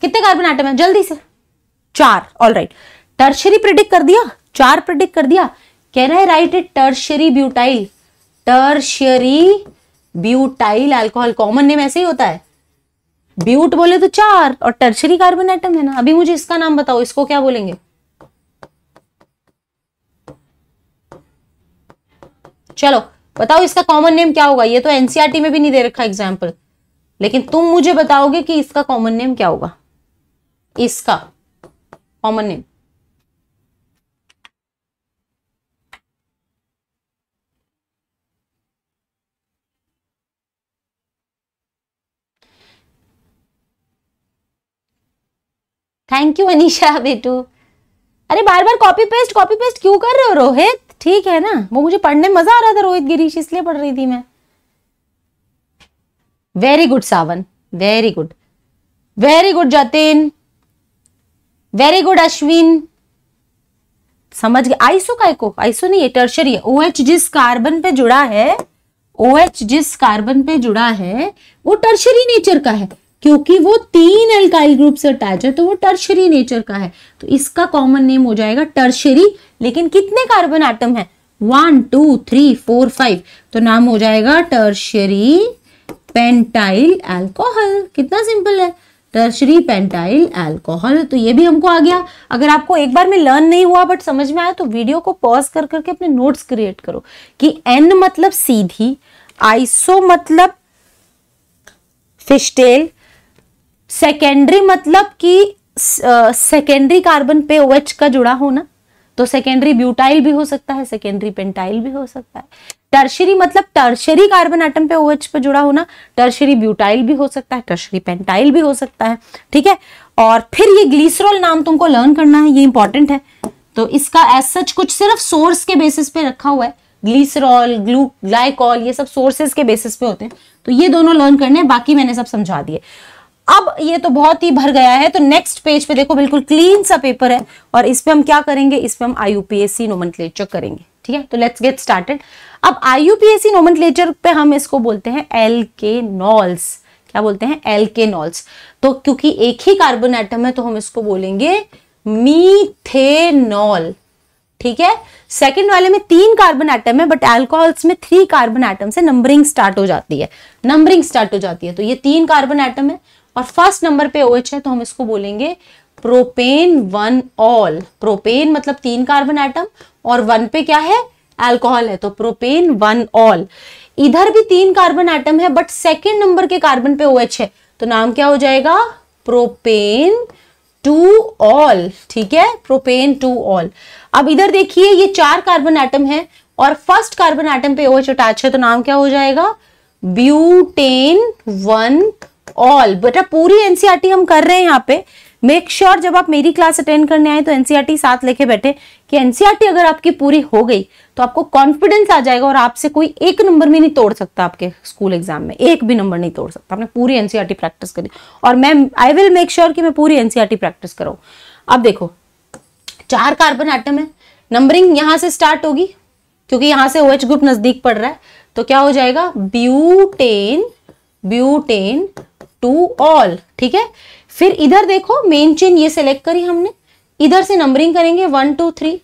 कितने कार्बन आइटम है जल्दी से चार ऑल राइट टर्शरी प्रिडिक्ट कर दिया चार प्रिडिक्ट कर दिया can I write it tertiary butyl tertiary butyl alcohol common name ऐसे ही होता है ब्यूट बोले तो चार और टर्शरी कार्बन आइटम है ना अभी मुझे इसका नाम बताओ इसको क्या बोलेंगे चलो बताओ इसका कॉमन नेम क्या होगा ये तो एनसीआरटी e में भी नहीं दे रखा एग्जाम्पल लेकिन तुम मुझे बताओगे कि इसका कॉमन नेम क्या होगा इसका common name thank you Anisha बेटू अरे बार बार कॉपी पेस्ट कॉपी पेस्ट क्यों कर रहे हो रोहित ठीक है ना वो मुझे पढ़ने में मजा आ रहा था रोहित गिरीश इसलिए पढ़ रही थी मैं very good Sawan very good very good Jatin very good Ashwin समझ गए आइसो का को आइसो नहीं है टर्शरी है ओ जिस कार्बन पे जुड़ा है ओ जिस कार्बन पे जुड़ा है वो टर्शरी नेचर का है क्योंकि वो तीन एल्काइल ग्रुप से अटैच है तो वो टर्शरी नेचर का है तो इसका कॉमन नेम हो जाएगा टर्शरी लेकिन कितने कार्बन आटम है one two three four five तो नाम हो जाएगा टर्शरी पेंटाइल एल्कोहल कितना सिंपल है टर्शरी पेंटाइल एल्कोहल तो ये भी हमको आ गया अगर आपको एक बार में लर्न नहीं हुआ बट समझ में आया तो वीडियो को पॉज कर करके अपने नोट्स क्रिएट करो कि एन मतलब सीधी आइसो मतलब फिशटेल सेकेंडरी मतलब कि सेकेंडरी कार्बन पे ओ OH का जुड़ा होना तो सेकेंडरी ब्यूटाइल भी हो सकता है सेकेंडरी पेंटाइल भी हो सकता है टर्शरी मतलब टर्शरी कार्बन आइटम पे ओएच OH पे जुड़ा होना टर्शरी ब्यूटाइल भी हो सकता है टर्शरी पेंटाइल भी हो सकता है ठीक है और फिर ये ग्लीसरॉल नाम तुमको लर्न करना है ये इंपॉर्टेंट है तो इसका एज सच कुछ सिर्फ सोर्स के बेसिस पे रखा हुआ है ग्लिसरॉल ग्लू ग्लाइकॉल ये सब सोर्सेज के बेसिस पे होते हैं तो ये दोनों लर्न करने हैं बाकी मैंने सब समझा दिए अब ये तो बहुत ही भर गया है तो नेक्स्ट पेज पे देखो बिल्कुल क्लीन सा पेपर है और इस पे हम क्या करेंगे इस पे हम आईयूपीएससी नोमेनक्लेचर करेंगे ठीक है तो लेट्स गेट स्टार्टेड अब आईयूपीएससी नोमेनक्लेचर पे हम इसको बोलते हैं एल के नॉल्स क्या बोलते हैं एल के नॉल्स तो क्योंकि एक ही कार्बन एटम है तो हम इसको बोलेंगे मीथेनॉल ठीक है सेकंड वाले में तीन कार्बन एटम है बट एल्कोहल्स में थ्री कार्बन एटम से नंबरिंग स्टार्ट हो जाती है नंबरिंग स्टार्ट हो जाती है तो ये तीन कार्बन एटम है और फर्स्ट नंबर पे ओ OH है तो हम इसको बोलेंगे प्रोपेन वन ऑल प्रोपेन मतलब तीन कार्बन एटम और वन पे क्या है एल्कोहल है तो प्रोपेन वन ऑल इधर भी तीन कार्बन एटम है बट सेकेंड नंबर के कार्बन पे ओ OH है तो नाम क्या हो जाएगा प्रोपेन टू ऑल ठीक है प्रोपेन टू ऑल अब इधर देखिए ये चार कार्बन एटम है और फर्स्ट कार्बन एटम पे ओ एच अटैच है तो नाम क्या हो जाएगा ब्यूटेन वन ऑल बेटा पूरी एनसीआरटी e हम कर रहे हैं यहाँ पे मेक श्योर sure जब आप मेरी क्लास अटेंड करने आए तो एनसीआरटी e साथ लेके बैठे कि एनसीआरटी e अगर आपकी पूरी हो गई तो आपको कॉन्फिडेंस आ जाएगा और आपसे कोई एक नंबर भी नहीं तोड़ सकता आपके स्कूल एग्जाम में एक भी नंबर नहीं तोड़ सकता आपने पूरी एनसीआरटी प्रैक्टिस करी और ma'am I will make sure की मैं पूरी एनसीआरटी प्रैक्टिस कराऊँ अब देखो चार कार्बन आइटम है नंबरिंग यहां से स्टार्ट होगी क्योंकि यहां से ओएच ग्रुप नजदीक पड़ रहा है तो क्या हो जाएगा ब्यूटेन ब्यूटेन टू ऑल ठीक है फिर इधर देखो मेन चेन ये सिलेक्ट करी हमने इधर से नंबरिंग करेंगे वन टू थ्री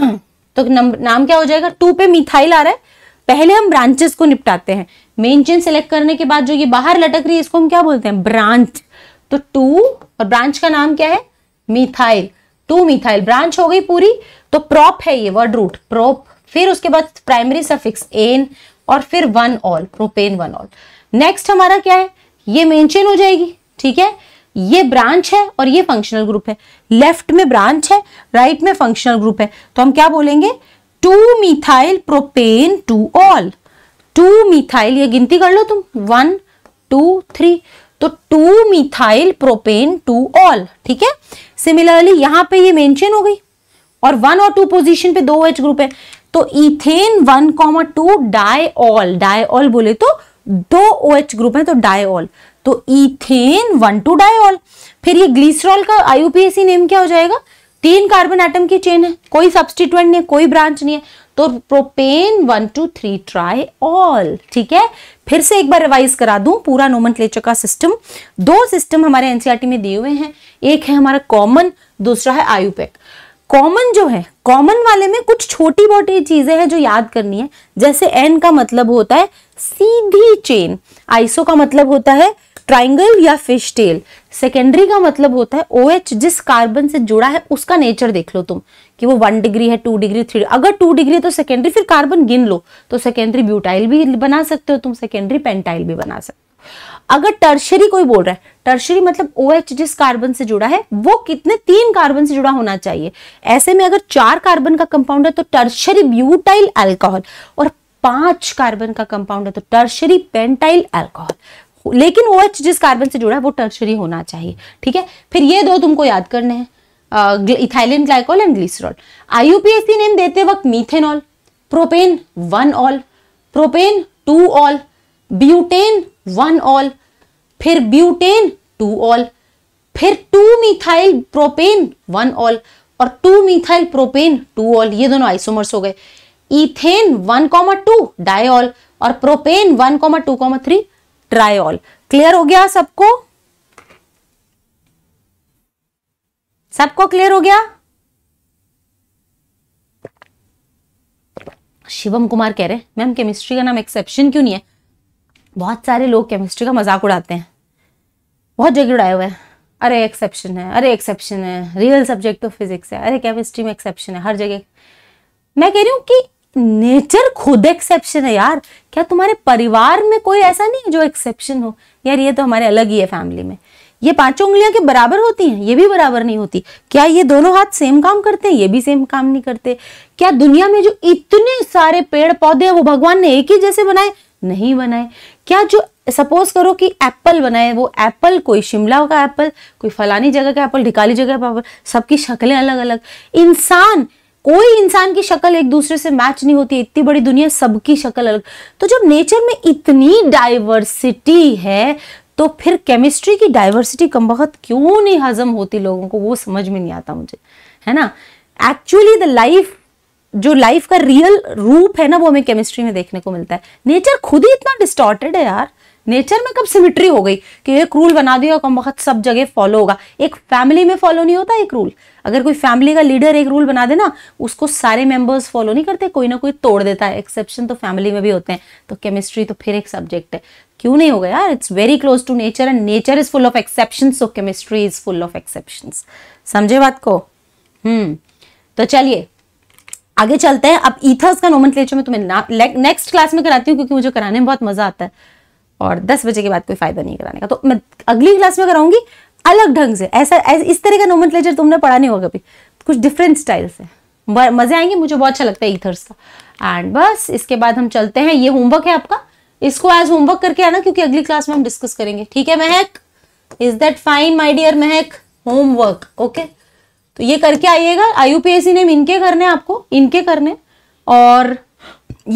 तो नंबर नाम क्या हो जाएगा टू पे मिथाइल आ रहा है पहले हम ब्रांचेस को निपटाते हैं मेन चेन सेलेक्ट करने के बाद जो ये बाहर लटक रही है इसको हम क्या बोलते हैं ब्रांच तो टू और ब्रांच का नाम क्या है मिथाइल टू मिथाइल ब्रांच हो गई पूरी तो प्रॉप है ये वर्ड रूट प्रोप फिर उसके बाद प्राइमरी सफिक्स एन और फिर one ol propane one ol next हमारा क्या है ये चेन हो जाएगी ठीक है ये ब्रांच है और ये फंक्शनल ग्रुप है लेफ्ट में ब्रांच है राइट में फंक्शनल ग्रुप है तो हम क्या बोलेंगे two methyl propane two ol two methyl ये गिनती कर लो तुम वन टू थ्री तो two methyl propane two ol ठीक है सिमिलरली यहां पे ये मेंशन हो गई और वन और टू पोजीशन पे दो एच ग्रुप है तो ethane one comma two diol diol बोले तो दो ओ OH ग्रुप है तो डायऑल तो इथेन वन टू डायोल फिर ये ग्लिसरॉल का आईयूपीएसी नेम क्या हो जाएगा तीन कार्बन आइटम की चेन है कोई सब्सटीट्यूएंट नहीं है कोई ब्रांच नहीं है तो propane one two three triol ठीक है फिर से एक बार रिवाइज करा दूं पूरा नोमन का सिस्टम दो सिस्टम हमारे एनसीआरटी e में दिए हुए हैं एक है हमारा कॉमन दूसरा है आयुपेक कॉमन जो है कॉमन वाले में कुछ छोटी मोटी चीजें हैं जो याद करनी है जैसे एन का मतलब होता है सीधी चेन आइसो का मतलब होता है ट्राइंगल या फिश टेल सेकेंडरी का मतलब होता है ओ OH जिस कार्बन से जुड़ा है उसका नेचर देख लो तुम कि वो वन डिग्री है टू डिग्री थ्री अगर टू डिग्री है तो सेकेंडरी फिर कार्बन गिन लो तो सेकेंडरी ब्यूटाइल भी बना सकते हो तुम सेकेंडरी पेंटाइल भी बना सकते हो अगर टर्शरी कोई बोल रहा है टर्शरी मतलब ओ OH जिस कार्बन से जुड़ा है वो कितने तीन कार्बन से जुड़ा होना चाहिए ऐसे में अगर चार कार्बन का कंपाउंड है तो टर्शरी ब्यूटाइल एल्कोहल और पांच कार्बन का कंपाउंड है तो टर्शरी पेंटाइल एल्कोहल लेकिन ओ OH जिस कार्बन से जुड़ा है वो टर्शरी होना चाहिए ठीक है फिर ये दो तुमको याद करने हैं ethylene glycol and glycerol IUPAC name देते वक्त methanol propane one ol propane two ol butane one ol फिर ब्यूटेन टू ऑल फिर two methyl propane one ol और two methyl propane two ol ये दोनों आइसोमर्स हो गए ethane one comma two diol और propane one comma two comma three triol clear हो गया सबको सबको क्लियर हो गया शिवम कुमार कह रहे हैं मैम केमिस्ट्री का नाम एक्सेप्शन क्यों नहीं है बहुत सारे लोग केमिस्ट्री का मजाक उड़ाते हैं बहुत जगह उड़ाए हुए हैं अरे एक्सेप्शन है अरे एक्सेप्शन है रियल सब्जेक्ट तो फिजिक्स है अरे केमिस्ट्री में एक्सेप्शन है हर जगह मैं कह रही हूँ कि नेचर खुद एक्सेप्शन है यार क्या तुम्हारे परिवार में कोई ऐसा नहीं जो एक्सेप्शन हो यार ये तो हमारे अलग ही है फैमिली में ये पांचों उंगलियां के बराबर होती हैं ये भी बराबर नहीं होती क्या ये दोनों हाथ सेम काम करते हैं ये भी सेम काम नहीं करते क्या दुनिया में जो इतने सारे पेड़ पौधे हैं वो भगवान ने एक ही जैसे बनाए नहीं बनाए क्या जो सपोज करो कि एप्पल बनाए वो एप्पल कोई शिमला का एप्पल कोई फलानी जगह का एप्पल ढिकाली जगह का एप्पल सबकी शक्लें अलग अलग इंसान कोई इंसान की शक्ल एक दूसरे से मैच नहीं होती इतनी बड़ी दुनिया सबकी शक्ल अलग तो जब नेचर में इतनी डाइवर्सिटी है तो फिर केमिस्ट्री की डाइवर्सिटी कम बहुत क्यों नहीं हजम होती लोगों को वो समझ में नहीं आता मुझे है ना एक्चुअली द लाइफ जो लाइफ का रियल रूप है ना वो हमें केमिस्ट्री में देखने को मिलता है नेचर खुद ही इतना डिस्टॉर्टेड है यार नेचर में कब सिमिट्री हो गई कि एक रूल बना दिया कम वक्त सब जगह फॉलो होगा एक फैमिली में फॉलो नहीं होता एक रूल अगर कोई फैमिली का लीडर एक रूल बना देना उसको सारे मेंबर्स फॉलो नहीं करते कोई ना कोई तोड़ देता है एक्सेप्शन तो फैमिली में भी होते हैं तो केमिस्ट्री तो फिर एक सब्जेक्ट है क्यों नहीं होगा यार it's very close to nature and nature is full of exception so chemistry is full of exception समझे बात को हम्म तो चलिए आगे चलते हैं अब ईथर्स का नोमन में तुम्हें नेक्स्ट क्लास में कराती हूँ क्योंकि मुझे कराने में बहुत मजा आता है और दस बजे के बाद कोई फायदा नहीं कराने का तो मैं अगली क्लास में कराऊंगी अलग ढंग से ऐसा इस तरह का नोमन तुमने पढ़ा नहीं होगा कभी कुछ डिफरेंट स्टाइल से मजे आएंगे मुझे बहुत अच्छा लगता है ईथर्स का एंड बस इसके बाद हम चलते हैं ये होमवर्क है आपका इसको एज होमवर्क करके आना क्योंकि अगली क्लास में हम डिस्कस करेंगे ठीक है Mehak is that fine my dear Mehak homework okay तो ये करके आइएगा आईयूपीएसी नेम इनके करने आपको इनके करने और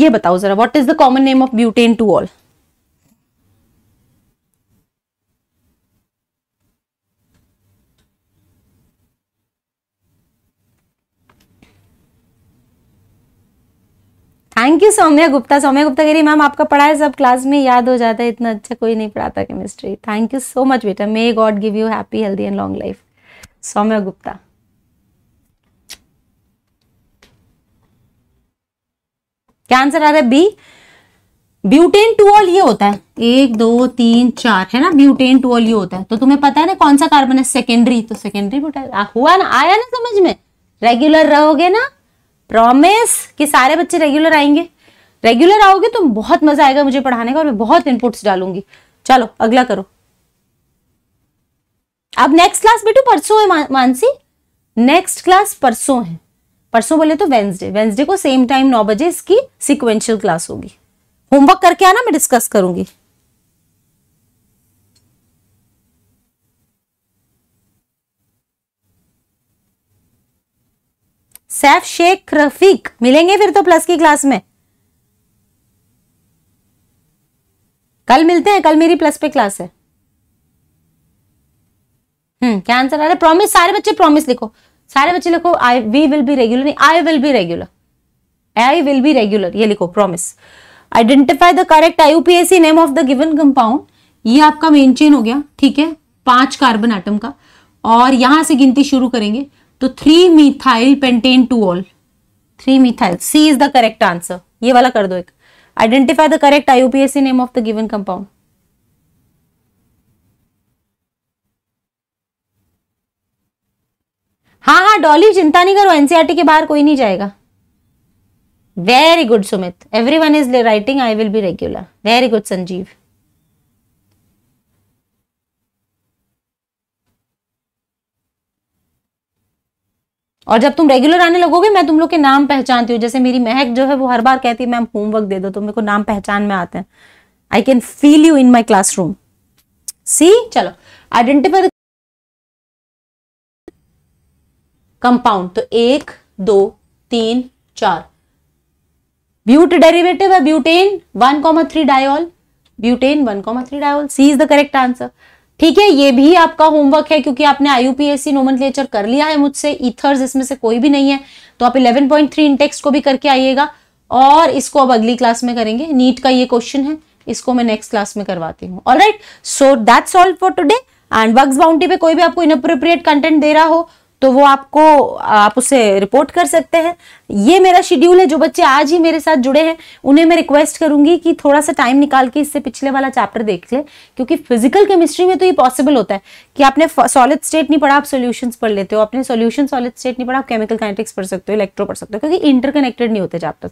ये बताओ जरा what is the common name of butane to all thank you Soumya Gupta Soumya Gupta कह रही मैम आपका पढ़ा है सब क्लास में याद हो जाता है इतना अच्छा कोई नहीं पढ़ाता chemistry thank you so much बेटा may God give you happy healthy and long life Soumya Gupta क्या आंसर आ रहा है बी ब्यूटेन ऑल ये होता है एक दो तीन चार है ना ब्यूटेन ऑल ये होता है तो तुम्हें पता है ना कौन सा कार्बन है सेकेंडरी तो सेकेंडरी ब्यूटाइल हुआ ना आया ना समझ में रेगुलर रहोगे ना प्रॉमिस कि सारे बच्चे रेगुलर आएंगे रेगुलर आओगे तो बहुत मजा आएगा मुझे पढ़ाने का और मैं बहुत इनपुट्स डालूंगी चलो अगला करो अब नेक्स्ट क्लास बेटू परसों है मानसी नेक्स्ट क्लास परसों है परसों बोले तो वेंसडे वेंसडे को सेम टाइम नौ बजे इसकी सिक्वेंशियल क्लास होगी होमवर्क करके आना मैं डिस्कस करूंगी सैफ शेख रफीक मिलेंगे फिर तो प्लस की क्लास में कल मिलते हैं कल मेरी प्लस पे क्लास है हम्म क्या आंसर आ रहा है प्रॉमिस सारे बच्चे प्रॉमिस लिखो सारे बच्चे लिखो I we will be regular नहीं I will be regular I will be regular ये लिखो promise identify the correct IUPAC name of the given compound ये आपका मेन चेन हो गया ठीक है पांच कार्बन आइटम का और यहां से गिनती शुरू करेंगे तो three methyl pentane to all three methyl C is the correct answer ये वाला कर दो एक identify the correct IUPAC name of the given compound हाँ हाँ डॉली चिंता नहीं करो एनसीआरटी e के बाहर कोई नहीं जाएगा very good Sumit everyone is writing I will be regular very good Sanjeev और जब तुम रेगुलर आने लगोगे मैं तुम लोग के नाम पहचानती हूँ जैसे मेरी महक जो है वो हर बार कहती है मैम होमवर्क दे दो तो मेरे को नाम पहचान में आते हैं I can feel you in my classroom see चलो आइडेंटिफाई कंपाउंड तो एक दो तीन चार ब्यूट डेरिवेटिव है butane one comma three diol butane one comma three diol C is the correct answer ठीक है ये भी आपका होमवर्क है क्योंकि आपने आईयूपीएससी लेचर कर लिया है मुझसे इथर्स इसमें से कोई भी नहीं है तो आप 11.3 इंटेक्स को भी करके आइएगा और इसको अब अगली क्लास में करेंगे नीट का ये क्वेश्चन है इसको मैं नेक्स्ट क्लास में करवाती हूँ all right so that's all for today and work boundary पे कोई भी आपको इनअप्रोप्रिएट कंटेंट दे रहा हो तो वो आपको आप उसे रिपोर्ट कर सकते हैं ये मेरा शेड्यूल है जो बच्चे आज ही मेरे साथ जुड़े हैं उन्हें मैं रिक्वेस्ट करूंगी कि थोड़ा सा टाइम निकाल के इससे पिछले वाला चैप्टर देख ले क्योंकि फिजिकल केमिस्ट्री में तो ये पॉसिबल होता है कि आपने सॉलिड स्टेट नहीं पढ़ा आप सॉल्यूशंस पढ़ लेते हो आपने सॉल्यूशन सॉलिड स्टेट नहीं पढ़ा आप केमिकल काइनेटिक्स पढ़ सकते हो इलेक्ट्रो पढ़ सकते हो क्योंकि इंटरकनेक्टेड नहीं होते चैप्टर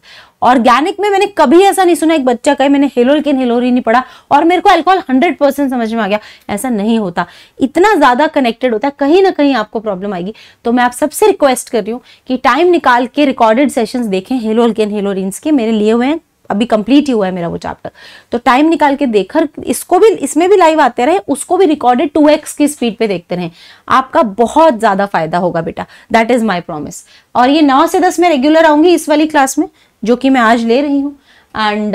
ऑर्गेनिक में मैंने कभी ऐसा नहीं सुना एक बच्चा कहे मैंने के हेलोरी नहीं पढ़ा और मेरे को एल्कोहल हंड्रेड समझ में आ गया ऐसा नहीं होता इतना ज्यादा कनेक्टेड होता है कहीं ना कहीं आपको प्रॉब्लम आएगी तो मैं आप सबसे रिक्वेस्ट कर रही हूँ कि टाइम निकाल के रिकॉर्ड रिकॉर्डेड सेशंस देखें हेलो अल्केन हेलो रिंस के मेरे लिए हुए हैं अभी कंप्लीट ही हुआ है मेरा वो चैप्टर तो टाइम निकाल के देखकर इसको भी इसमें भी लाइव आते रहे उसको भी रिकॉर्डेड टू एक्स की स्पीड पे देखते रहे आपका बहुत ज़्यादा फायदा होगा बेटा दैट इज़ माई प्रॉमिस और ये नौ से दस में रेगुलर आऊंगी इस वाली क्लास में जो कि मैं आज ले रही हूँ एंड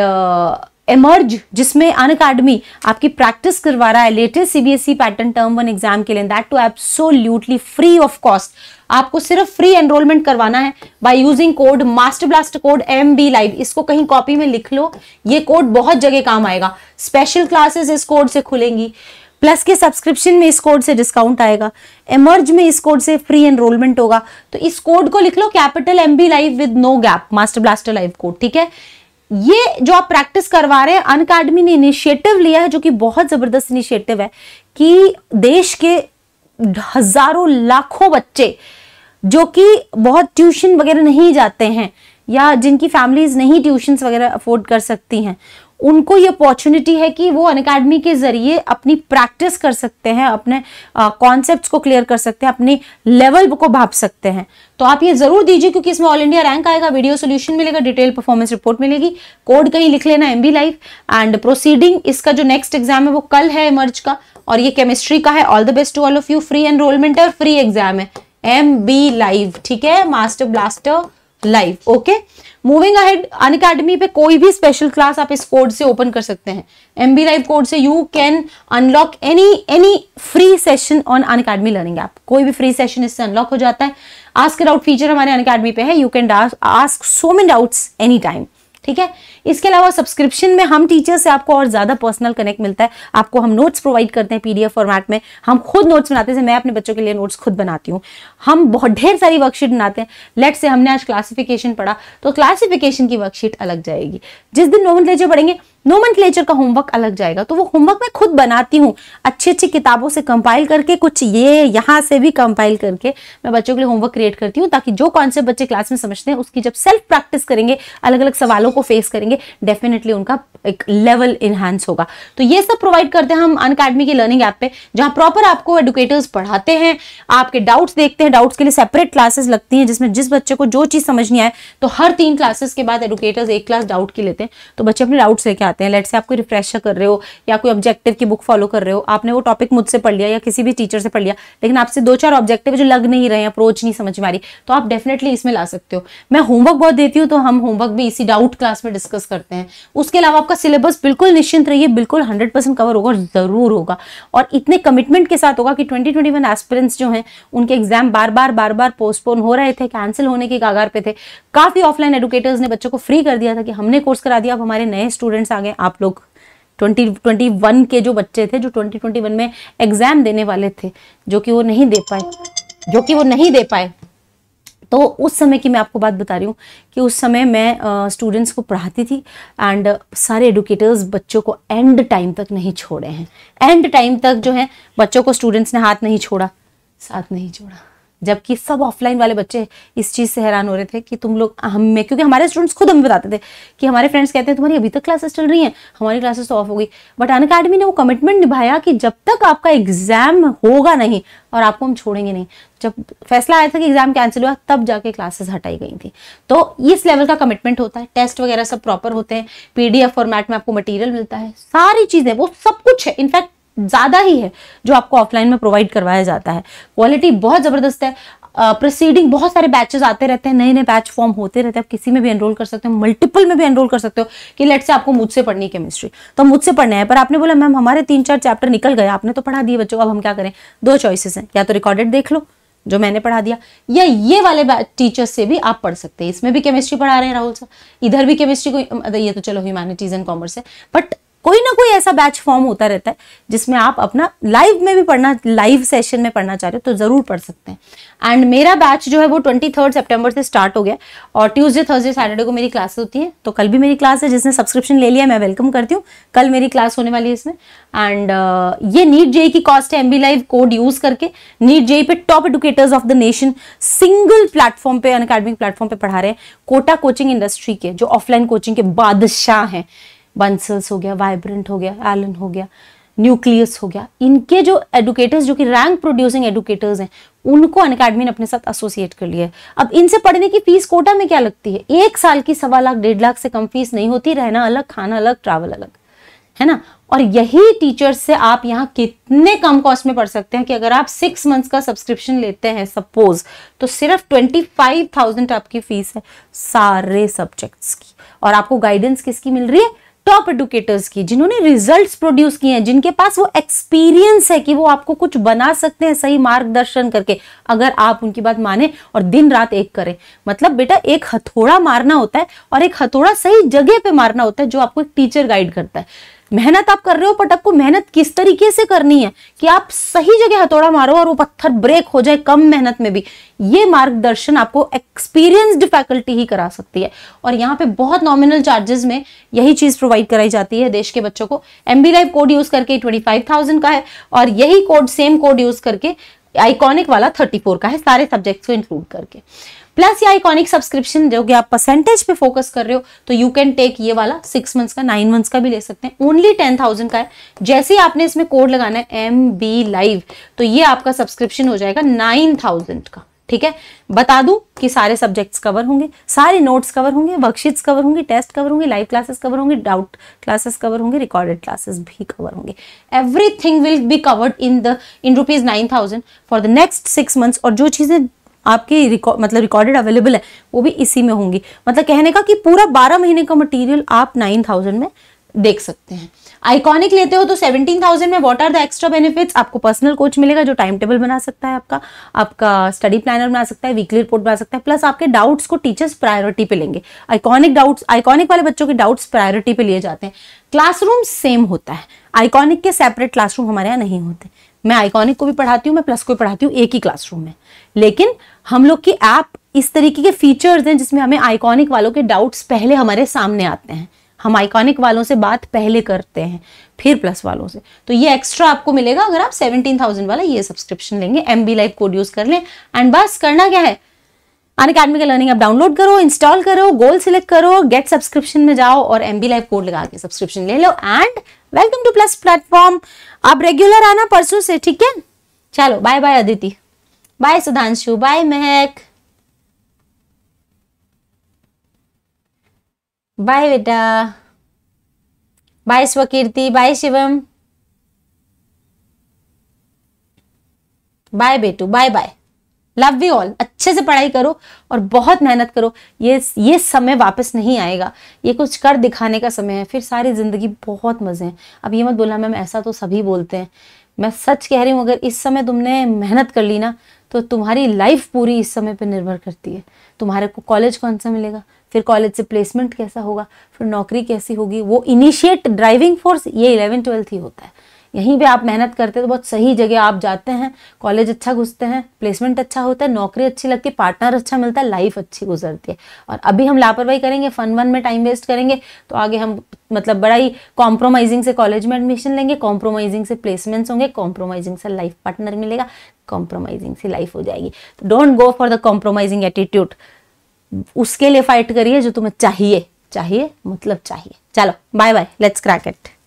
एमर्ज uh, जिसमें अन अकाडमी आपकी प्रैक्टिस करवा रहा है latest CBSE pattern term one exam के लिए that too absolutely free of cost आपको सिर्फ फ्री एनरोलमेंट करवाना है by using code master blast code M B live इसको कहीं कॉपी में लिख लो ये कोड बहुत जगह काम आएगा स्पेशल क्लासेस इस कोड से खुलेंगी प्लस के सब्सक्रिप्शन में इस कोड से डिस्काउंट आएगा एमर्ज में इस कोड से फ्री एनरोलमेंट होगा तो इस कोड को लिख लो capital M B live with no gap master blaster live code ठीक है ये जो आप प्रैक्टिस करवा रहे हैं अन ने इनिशिएटिव लिया है जो कि बहुत ज़बरदस्त इनिशिएटिव है कि देश के हजारों लाखों बच्चे जो कि बहुत ट्यूशन वगैरह नहीं जाते हैं या जिनकी फैमिलीज नहीं ट्यूशन वगैरह अफोर्ड कर सकती हैं उनको ये अपॉर्चुनिटी है कि वो अन अकेडमी के ज़रिए अपनी प्रैक्टिस कर सकते हैं अपने कॉन्सेप्ट्स को क्लियर कर सकते हैं अपने लेवल को भाप सकते हैं तो आप ये ज़रूर दीजिए क्योंकि इसमें ऑल इंडिया रैंक आएगा वीडियो सोल्यूशन मिलेगा डिटेल परफॉर्मेंस रिपोर्ट मिलेगी कोड कहीं लिख लेना M B life and proceeding इसका जो नेक्स्ट एग्जाम है वो कल है इमर्ज का और ये केमिस्ट्री का है all the best to all of you free enrolment है और फ्री एग्जाम है एम बी लाइव ठीक है master blaster live okay moving ahead Unacademy पे कोई भी स्पेशल क्लास आप इस कोड से ओपन कर सकते हैं एम बी लाइव कोड से you can unlock any any free session on Unacademy learning app कोई भी फ्री सेशन इससे अनलॉक हो जाता है आस्क डाउट फीचर हमारे अन अकेडमी पे है you can ask so many doubts any time ठीक है इसके अलावा सब्सक्रिप्शन में हम टीचर से आपको और ज़्यादा पर्सनल कनेक्ट मिलता है आपको हम नोट्स प्रोवाइड करते हैं पीडीएफ फॉर्मेट में हम खुद नोट्स बनाते हैं मैं अपने बच्चों के लिए नोट्स खुद बनाती हूँ हम बहुत ढेर सारी वर्कशीट बनाते हैं लेट से हमने आज क्लासिफिकेशन पढ़ा तो क्लासिफिकेशन की वर्कशीट अलग जाएगी जिस दिन नोवन लेजर पढ़ेंगे नोमन क्लेचर का होमवर्क अलग जाएगा तो वो होमवर्क मैं खुद बनाती हूँ अच्छी अच्छी किताबों से कंपाइल करके कुछ ये यहाँ से भी कंपाइल करके मैं बच्चों के लिए होमवर्क क्रिएट करती हूँ ताकि जो कॉन्सेप्ट बच्चे क्लास में समझते हैं उसकी जब सेल्फ प्रैक्टिस करेंगे अलग अलग सवालों को फेस करेंगे करेंगे डेफिनेटली उनका एक लेवल इन्हांस होगा तो ये सब प्रोवाइड करते हैं हम अन अकेडमी के लर्निंग ऐप पे जहाँ प्रॉपर आपको एडुकेटर्स पढ़ाते हैं आपके डाउट्स देखते हैं डाउट्स के लिए सेपरेट क्लासेस लगती हैं जिसमें जिस बच्चे को जो चीज़ समझ नहीं आए तो हर तीन क्लासेस के बाद एडुकेटर्स एक क्लास डाउट की लेते हैं तो बच्चे अपने डाउट्स लेके आते हैं लेट से आप कोई रिफ्रेशर कर रहे हो या कोई ऑब्जेक्टिव की बुक फॉलो कर रहे हो आपने वो टॉपिक मुझसे पढ़ लिया या किसी भी टीचर से पढ़ लिया लेकिन आपसे दो चार ऑब्जेक्टिव जो लग नहीं रहे अप्रोच नहीं समझ में आ रही तो आप डेफिनेटली इसमें ला सकते हो मैं होमवर्क बहुत देती हूँ तो हम होमवर्क भी इसी डाउट क्लास में डिस्कस डिस्कस करते हैं उसके अलावा आपका सिलेबस बिल्कुल निश्चिंत रहिए बिल्कुल हंड्रेड परसेंट कवर होगा ज़रूर होगा और इतने कमिटमेंट के साथ होगा कि ट्वेंटी ट्वेंटी वन एस्पिरेंट्स जो हैं उनके एग्जाम बार बार बार बार पोस्टपोन हो रहे थे कैंसिल होने के कागार पे थे काफ़ी ऑफलाइन एडुकेटर्स ने बच्चों को फ्री कर दिया था कि हमने कोर्स करा दिया अब हमारे नए स्टूडेंट्स आ गए आप लोग 2021 के जो बच्चे थे जो 2021 में एग्जाम देने वाले थे जो कि वो नहीं दे पाए जो कि वो नहीं दे पाए तो उस समय की मैं आपको बात बता रही हूँ कि उस समय मैं स्टूडेंट्स को पढ़ाती थी एंड सारे एडुकेटर्स बच्चों को एंड टाइम तक नहीं छोड़े हैं एंड टाइम तक जो है बच्चों को स्टूडेंट्स ने हाथ नहीं छोड़ा साथ नहीं छोड़ा जबकि सब ऑफलाइन वाले बच्चे इस चीज़ से हैरान हो रहे थे कि तुम लोग हमें क्योंकि हमारे स्टूडेंट्स खुद हमें बताते थे कि हमारे फ्रेंड्स कहते हैं तुम्हारी अभी तक क्लासेस चल रही हैं हमारी क्लासेस तो ऑफ हो गई बट अन अकेडमी ने वो कमिटमेंट निभाया कि जब तक आपका एग्जाम होगा नहीं और आपको हम छोड़ेंगे नहीं जब फैसला आया था कि एग्जाम कैंसिल हुआ तब जाके क्लासेस हटाई गई थी तो इस लेवल का कमिटमेंट होता है टेस्ट वगैरह सब प्रॉपर होते हैं पीडीएफ फॉर्मेट में आपको मटेरियल मिलता है सारी चीज़ें वो सब कुछ है इनफैक्ट ज़्यादा ही है जो आपको ऑफलाइन में प्रोवाइड करवाया जाता है क्वालिटी बहुत ज़बरदस्त है प्रोसीडिंग uh, बहुत सारे बैचेस आते रहते हैं नए नए बैच फॉर्म होते रहते हैं आप किसी में भी एनरोल कर सकते हो मल्टीपल में भी एनरोल कर सकते हो कि लेट से आपको मुझसे पढ़नी केमिस्ट्री तो मुझसे पढ़ना है पर आपने बोला मैम हमारे तीन चार चैप्टर निकल गए आपने तो पढ़ा दिए बच्चों अब हम क्या करें दो चॉइसेस हैं या तो रिकॉर्डेड देख लो जो मैंने पढ़ा दिया या ये वाले टीचर्स से भी आप पढ़ सकते हैं इसमें भी केमिस्ट्री पढ़ा रहे हैं राहुल सर इधर भी केमिस्ट्री को मतलब ये तो चलो ह्यूमैनिटीज एंड कॉमर्स है बट कोई ना कोई ऐसा बैच फॉर्म होता रहता है जिसमें आप अपना लाइव में भी पढ़ना लाइव सेशन में पढ़ना चाह रहे हो तो ज़रूर पढ़ सकते हैं एंड मेरा बैच जो है वो ट्वेंटी थर्ड सेप्टेम्बर से स्टार्ट हो गया और ट्यूसडे थर्सडे सैटरडे को मेरी क्लास होती है तो कल भी मेरी क्लास है जिसने सब्सक्रिप्शन ले लिया मैं वेलकम करती हूँ कल मेरी क्लास होने वाली है इसमें एंड uh, ये नीट जे की कॉस्ट है एम लाइव कोड यूज़ करके नीट जे पे top educators of the nation single platform पे अन प्लेटफॉर्म पे पढ़ा रहे हैं कोटा कोचिंग इंडस्ट्री के जो ऑफलाइन कोचिंग के बादशाह हैं बंसल्स हो गया वाइब्रेंट हो गया एलन हो गया न्यूक्लियस हो गया इनके जो एडुकेटर्स जो कि रैंक प्रोड्यूसिंग एडुकेटर्स हैं उनको अन अकेडमी ने अपने साथ एसोसिएट कर लिया है अब इनसे पढ़ने की फीस कोटा में क्या लगती है एक साल की सवा लाख डेढ़ लाख से कम फीस नहीं होती रहना अलग खाना अलग ट्रैवल अलग है ना और यही टीचर्स से आप यहाँ कितने कम कॉस्ट में पढ़ सकते हैं कि अगर आप सिक्स मंथ्स का सब्सक्रिप्शन लेते हैं सपोज तो सिर्फ ट्वेंटी फाइव थाउजेंड आपकी फीस है सारे सब्जेक्ट्स की और आपको गाइडेंस किसकी मिल रही है टॉप एडुकेटर्स की जिन्होंने रिजल्ट्स प्रोड्यूस किए हैं जिनके पास वो एक्सपीरियंस है कि वो आपको कुछ बना सकते हैं सही मार्गदर्शन करके अगर आप उनकी बात माने और दिन रात एक करें मतलब बेटा एक हथौड़ा मारना होता है और एक हथौड़ा सही जगह पे मारना होता है जो आपको एक टीचर गाइड करता है मेहनत आप कर रहे हो बट आपको मेहनत किस तरीके से करनी है कि आप सही जगह हथौड़ा मारो और वो पत्थर ब्रेक हो जाए कम मेहनत में भी ये मार्गदर्शन आपको एक्सपीरियंस्ड फैकल्टी ही करा सकती है और यहाँ पे बहुत नॉमिनल चार्जेस में यही चीज प्रोवाइड कराई जाती है देश के बच्चों को एमबी लाइव कोड यूज करके ट्वेंटी का है और यही कोड सेम कोड यूज करके आइकॉनिक वाला फोर का है सारे सब्जेक्ट्स को इंक्लूड करके प्लस ये आइकॉनिक सब्सक्रिप्शन जो कि आप परसेंटेज पे फोकस कर रहे हो तो यू कैन टेक ये वाला सिक्स मंथ्स का नाइन मंथ्स का भी ले सकते हैं ओनली टेन थाउजेंड का है जैसे ही आपने इसमें कोड लगाना है एम बी लाइव तो ये आपका सब्सक्रिप्शन हो जाएगा नाइन थाउजेंड का ठीक है बता दूं कि सारे सब्जेक्ट्स कवर होंगे सारे नोट्स कवर होंगे वर्कशीट्स कवर होंगे टेस्ट कवर होंगे लाइव क्लासेस कवर होंगे डाउट क्लासेस कवर होंगे रिकॉर्डेड क्लासेस भी कवर होंगे everything will be covered in the in rupees nine thousand for the next six months और जो चीज़ें आपके रिकॉर्ड मतलब रिकॉर्डेड अवेलेबल है वो भी इसी में होंगी मतलब कहने का कि पूरा बारह महीने का मटेरियल आप नाइन थाउजेंड में देख सकते हैं आइकॉनिक लेते हो तो सेवनटीन थाउजेंड में what are the extra benefits आपको पर्सनल कोच मिलेगा जो टाइम टेबल बना सकता है आपका आपका स्टडी प्लानर बना सकता है वीकली रिपोर्ट बना सकता है प्लस आपके डाउट्स को टीचर्स प्रायोरिटी पे लेंगे आइकॉनिक डाउट्स आइकॉनिक वाले बच्चों के डाउट्स प्रायोरिटी पे लिए जाते हैं क्लासरूम सेम होता है आइकॉनिक के सेपरेट क्लासरूम हमारे यहाँ नहीं होते मैं आइकॉनिक को भी पढ़ाती हूँ मैं प्लस को भी पढ़ाती हूँ एक ही क्लासरूम में लेकिन हम लोग की ऐप इस तरीके के फीचर्स हैं जिसमें हमें आइकॉनिक वालों के डाउट्स पहले हमारे सामने आते हैं हम आइकॉनिक वालों से बात पहले करते हैं फिर प्लस वालों से तो ये एक्स्ट्रा आपको मिलेगा अगर आप सेवनटीन थाउजेंड वाला ये सब्सक्रिप्शन लेंगे M B live code use कर लें एंड बस करना क्या है अन अकेडमी का लर्निंग आप डाउनलोड करो इंस्टॉल करो गोल सिलेक्ट करो गेट सब्सक्रिप्शन में जाओ और एम बी लाइव कोड लगा के सब्सक्रिप्शन ले लो and welcome to plus platform आप रेगुलर आना परसों से ठीक है चलो bye bye Aditi bye Sudhanshu bye Mahak bye बेटा bye Swakirti bye Shivam bye बेटू bye bye love you all अच्छे से पढ़ाई करो और बहुत मेहनत करो ये ये समय वापस नहीं आएगा ये कुछ कर दिखाने का समय है फिर सारी ज़िंदगी बहुत मज़े हैं अब ये मत बोला मैम ऐसा तो सभी बोलते हैं मैं सच कह रही हूँ अगर इस समय तुमने मेहनत कर ली ना तो तुम्हारी लाइफ पूरी इस समय पर निर्भर करती है तुम्हारे को कॉलेज कौन सा मिलेगा फिर कॉलेज से प्लेसमेंट कैसा होगा फिर नौकरी कैसी होगी वो इनिशिएट ड्राइविंग फोर्स ये इलेवन ट्वेल्थ ही होता है यहीं पे आप मेहनत करते हैं तो बहुत सही जगह आप जाते हैं कॉलेज अच्छा घुसते हैं प्लेसमेंट अच्छा होता है नौकरी अच्छी लगती है पार्टनर अच्छा मिलता है लाइफ अच्छी गुजरती है और अभी हम लापरवाही करेंगे फन वन में टाइम वेस्ट करेंगे तो आगे हम मतलब बड़ा ही कॉम्प्रोमाइजिंग से कॉलेज में एडमिशन लेंगे कॉम्प्रोमाइजिंग से प्लेसमेंट्स होंगे कॉम्प्रोमाइजिंग से लाइफ पार्टनर मिलेगा कॉम्प्रोमाइजिंग से लाइफ हो जाएगी तो don't go for the compromising attitude उसके लिए फाइट करिए जो तुम्हें चाहिए चाहिए मतलब चाहिए चलो bye bye let's crack it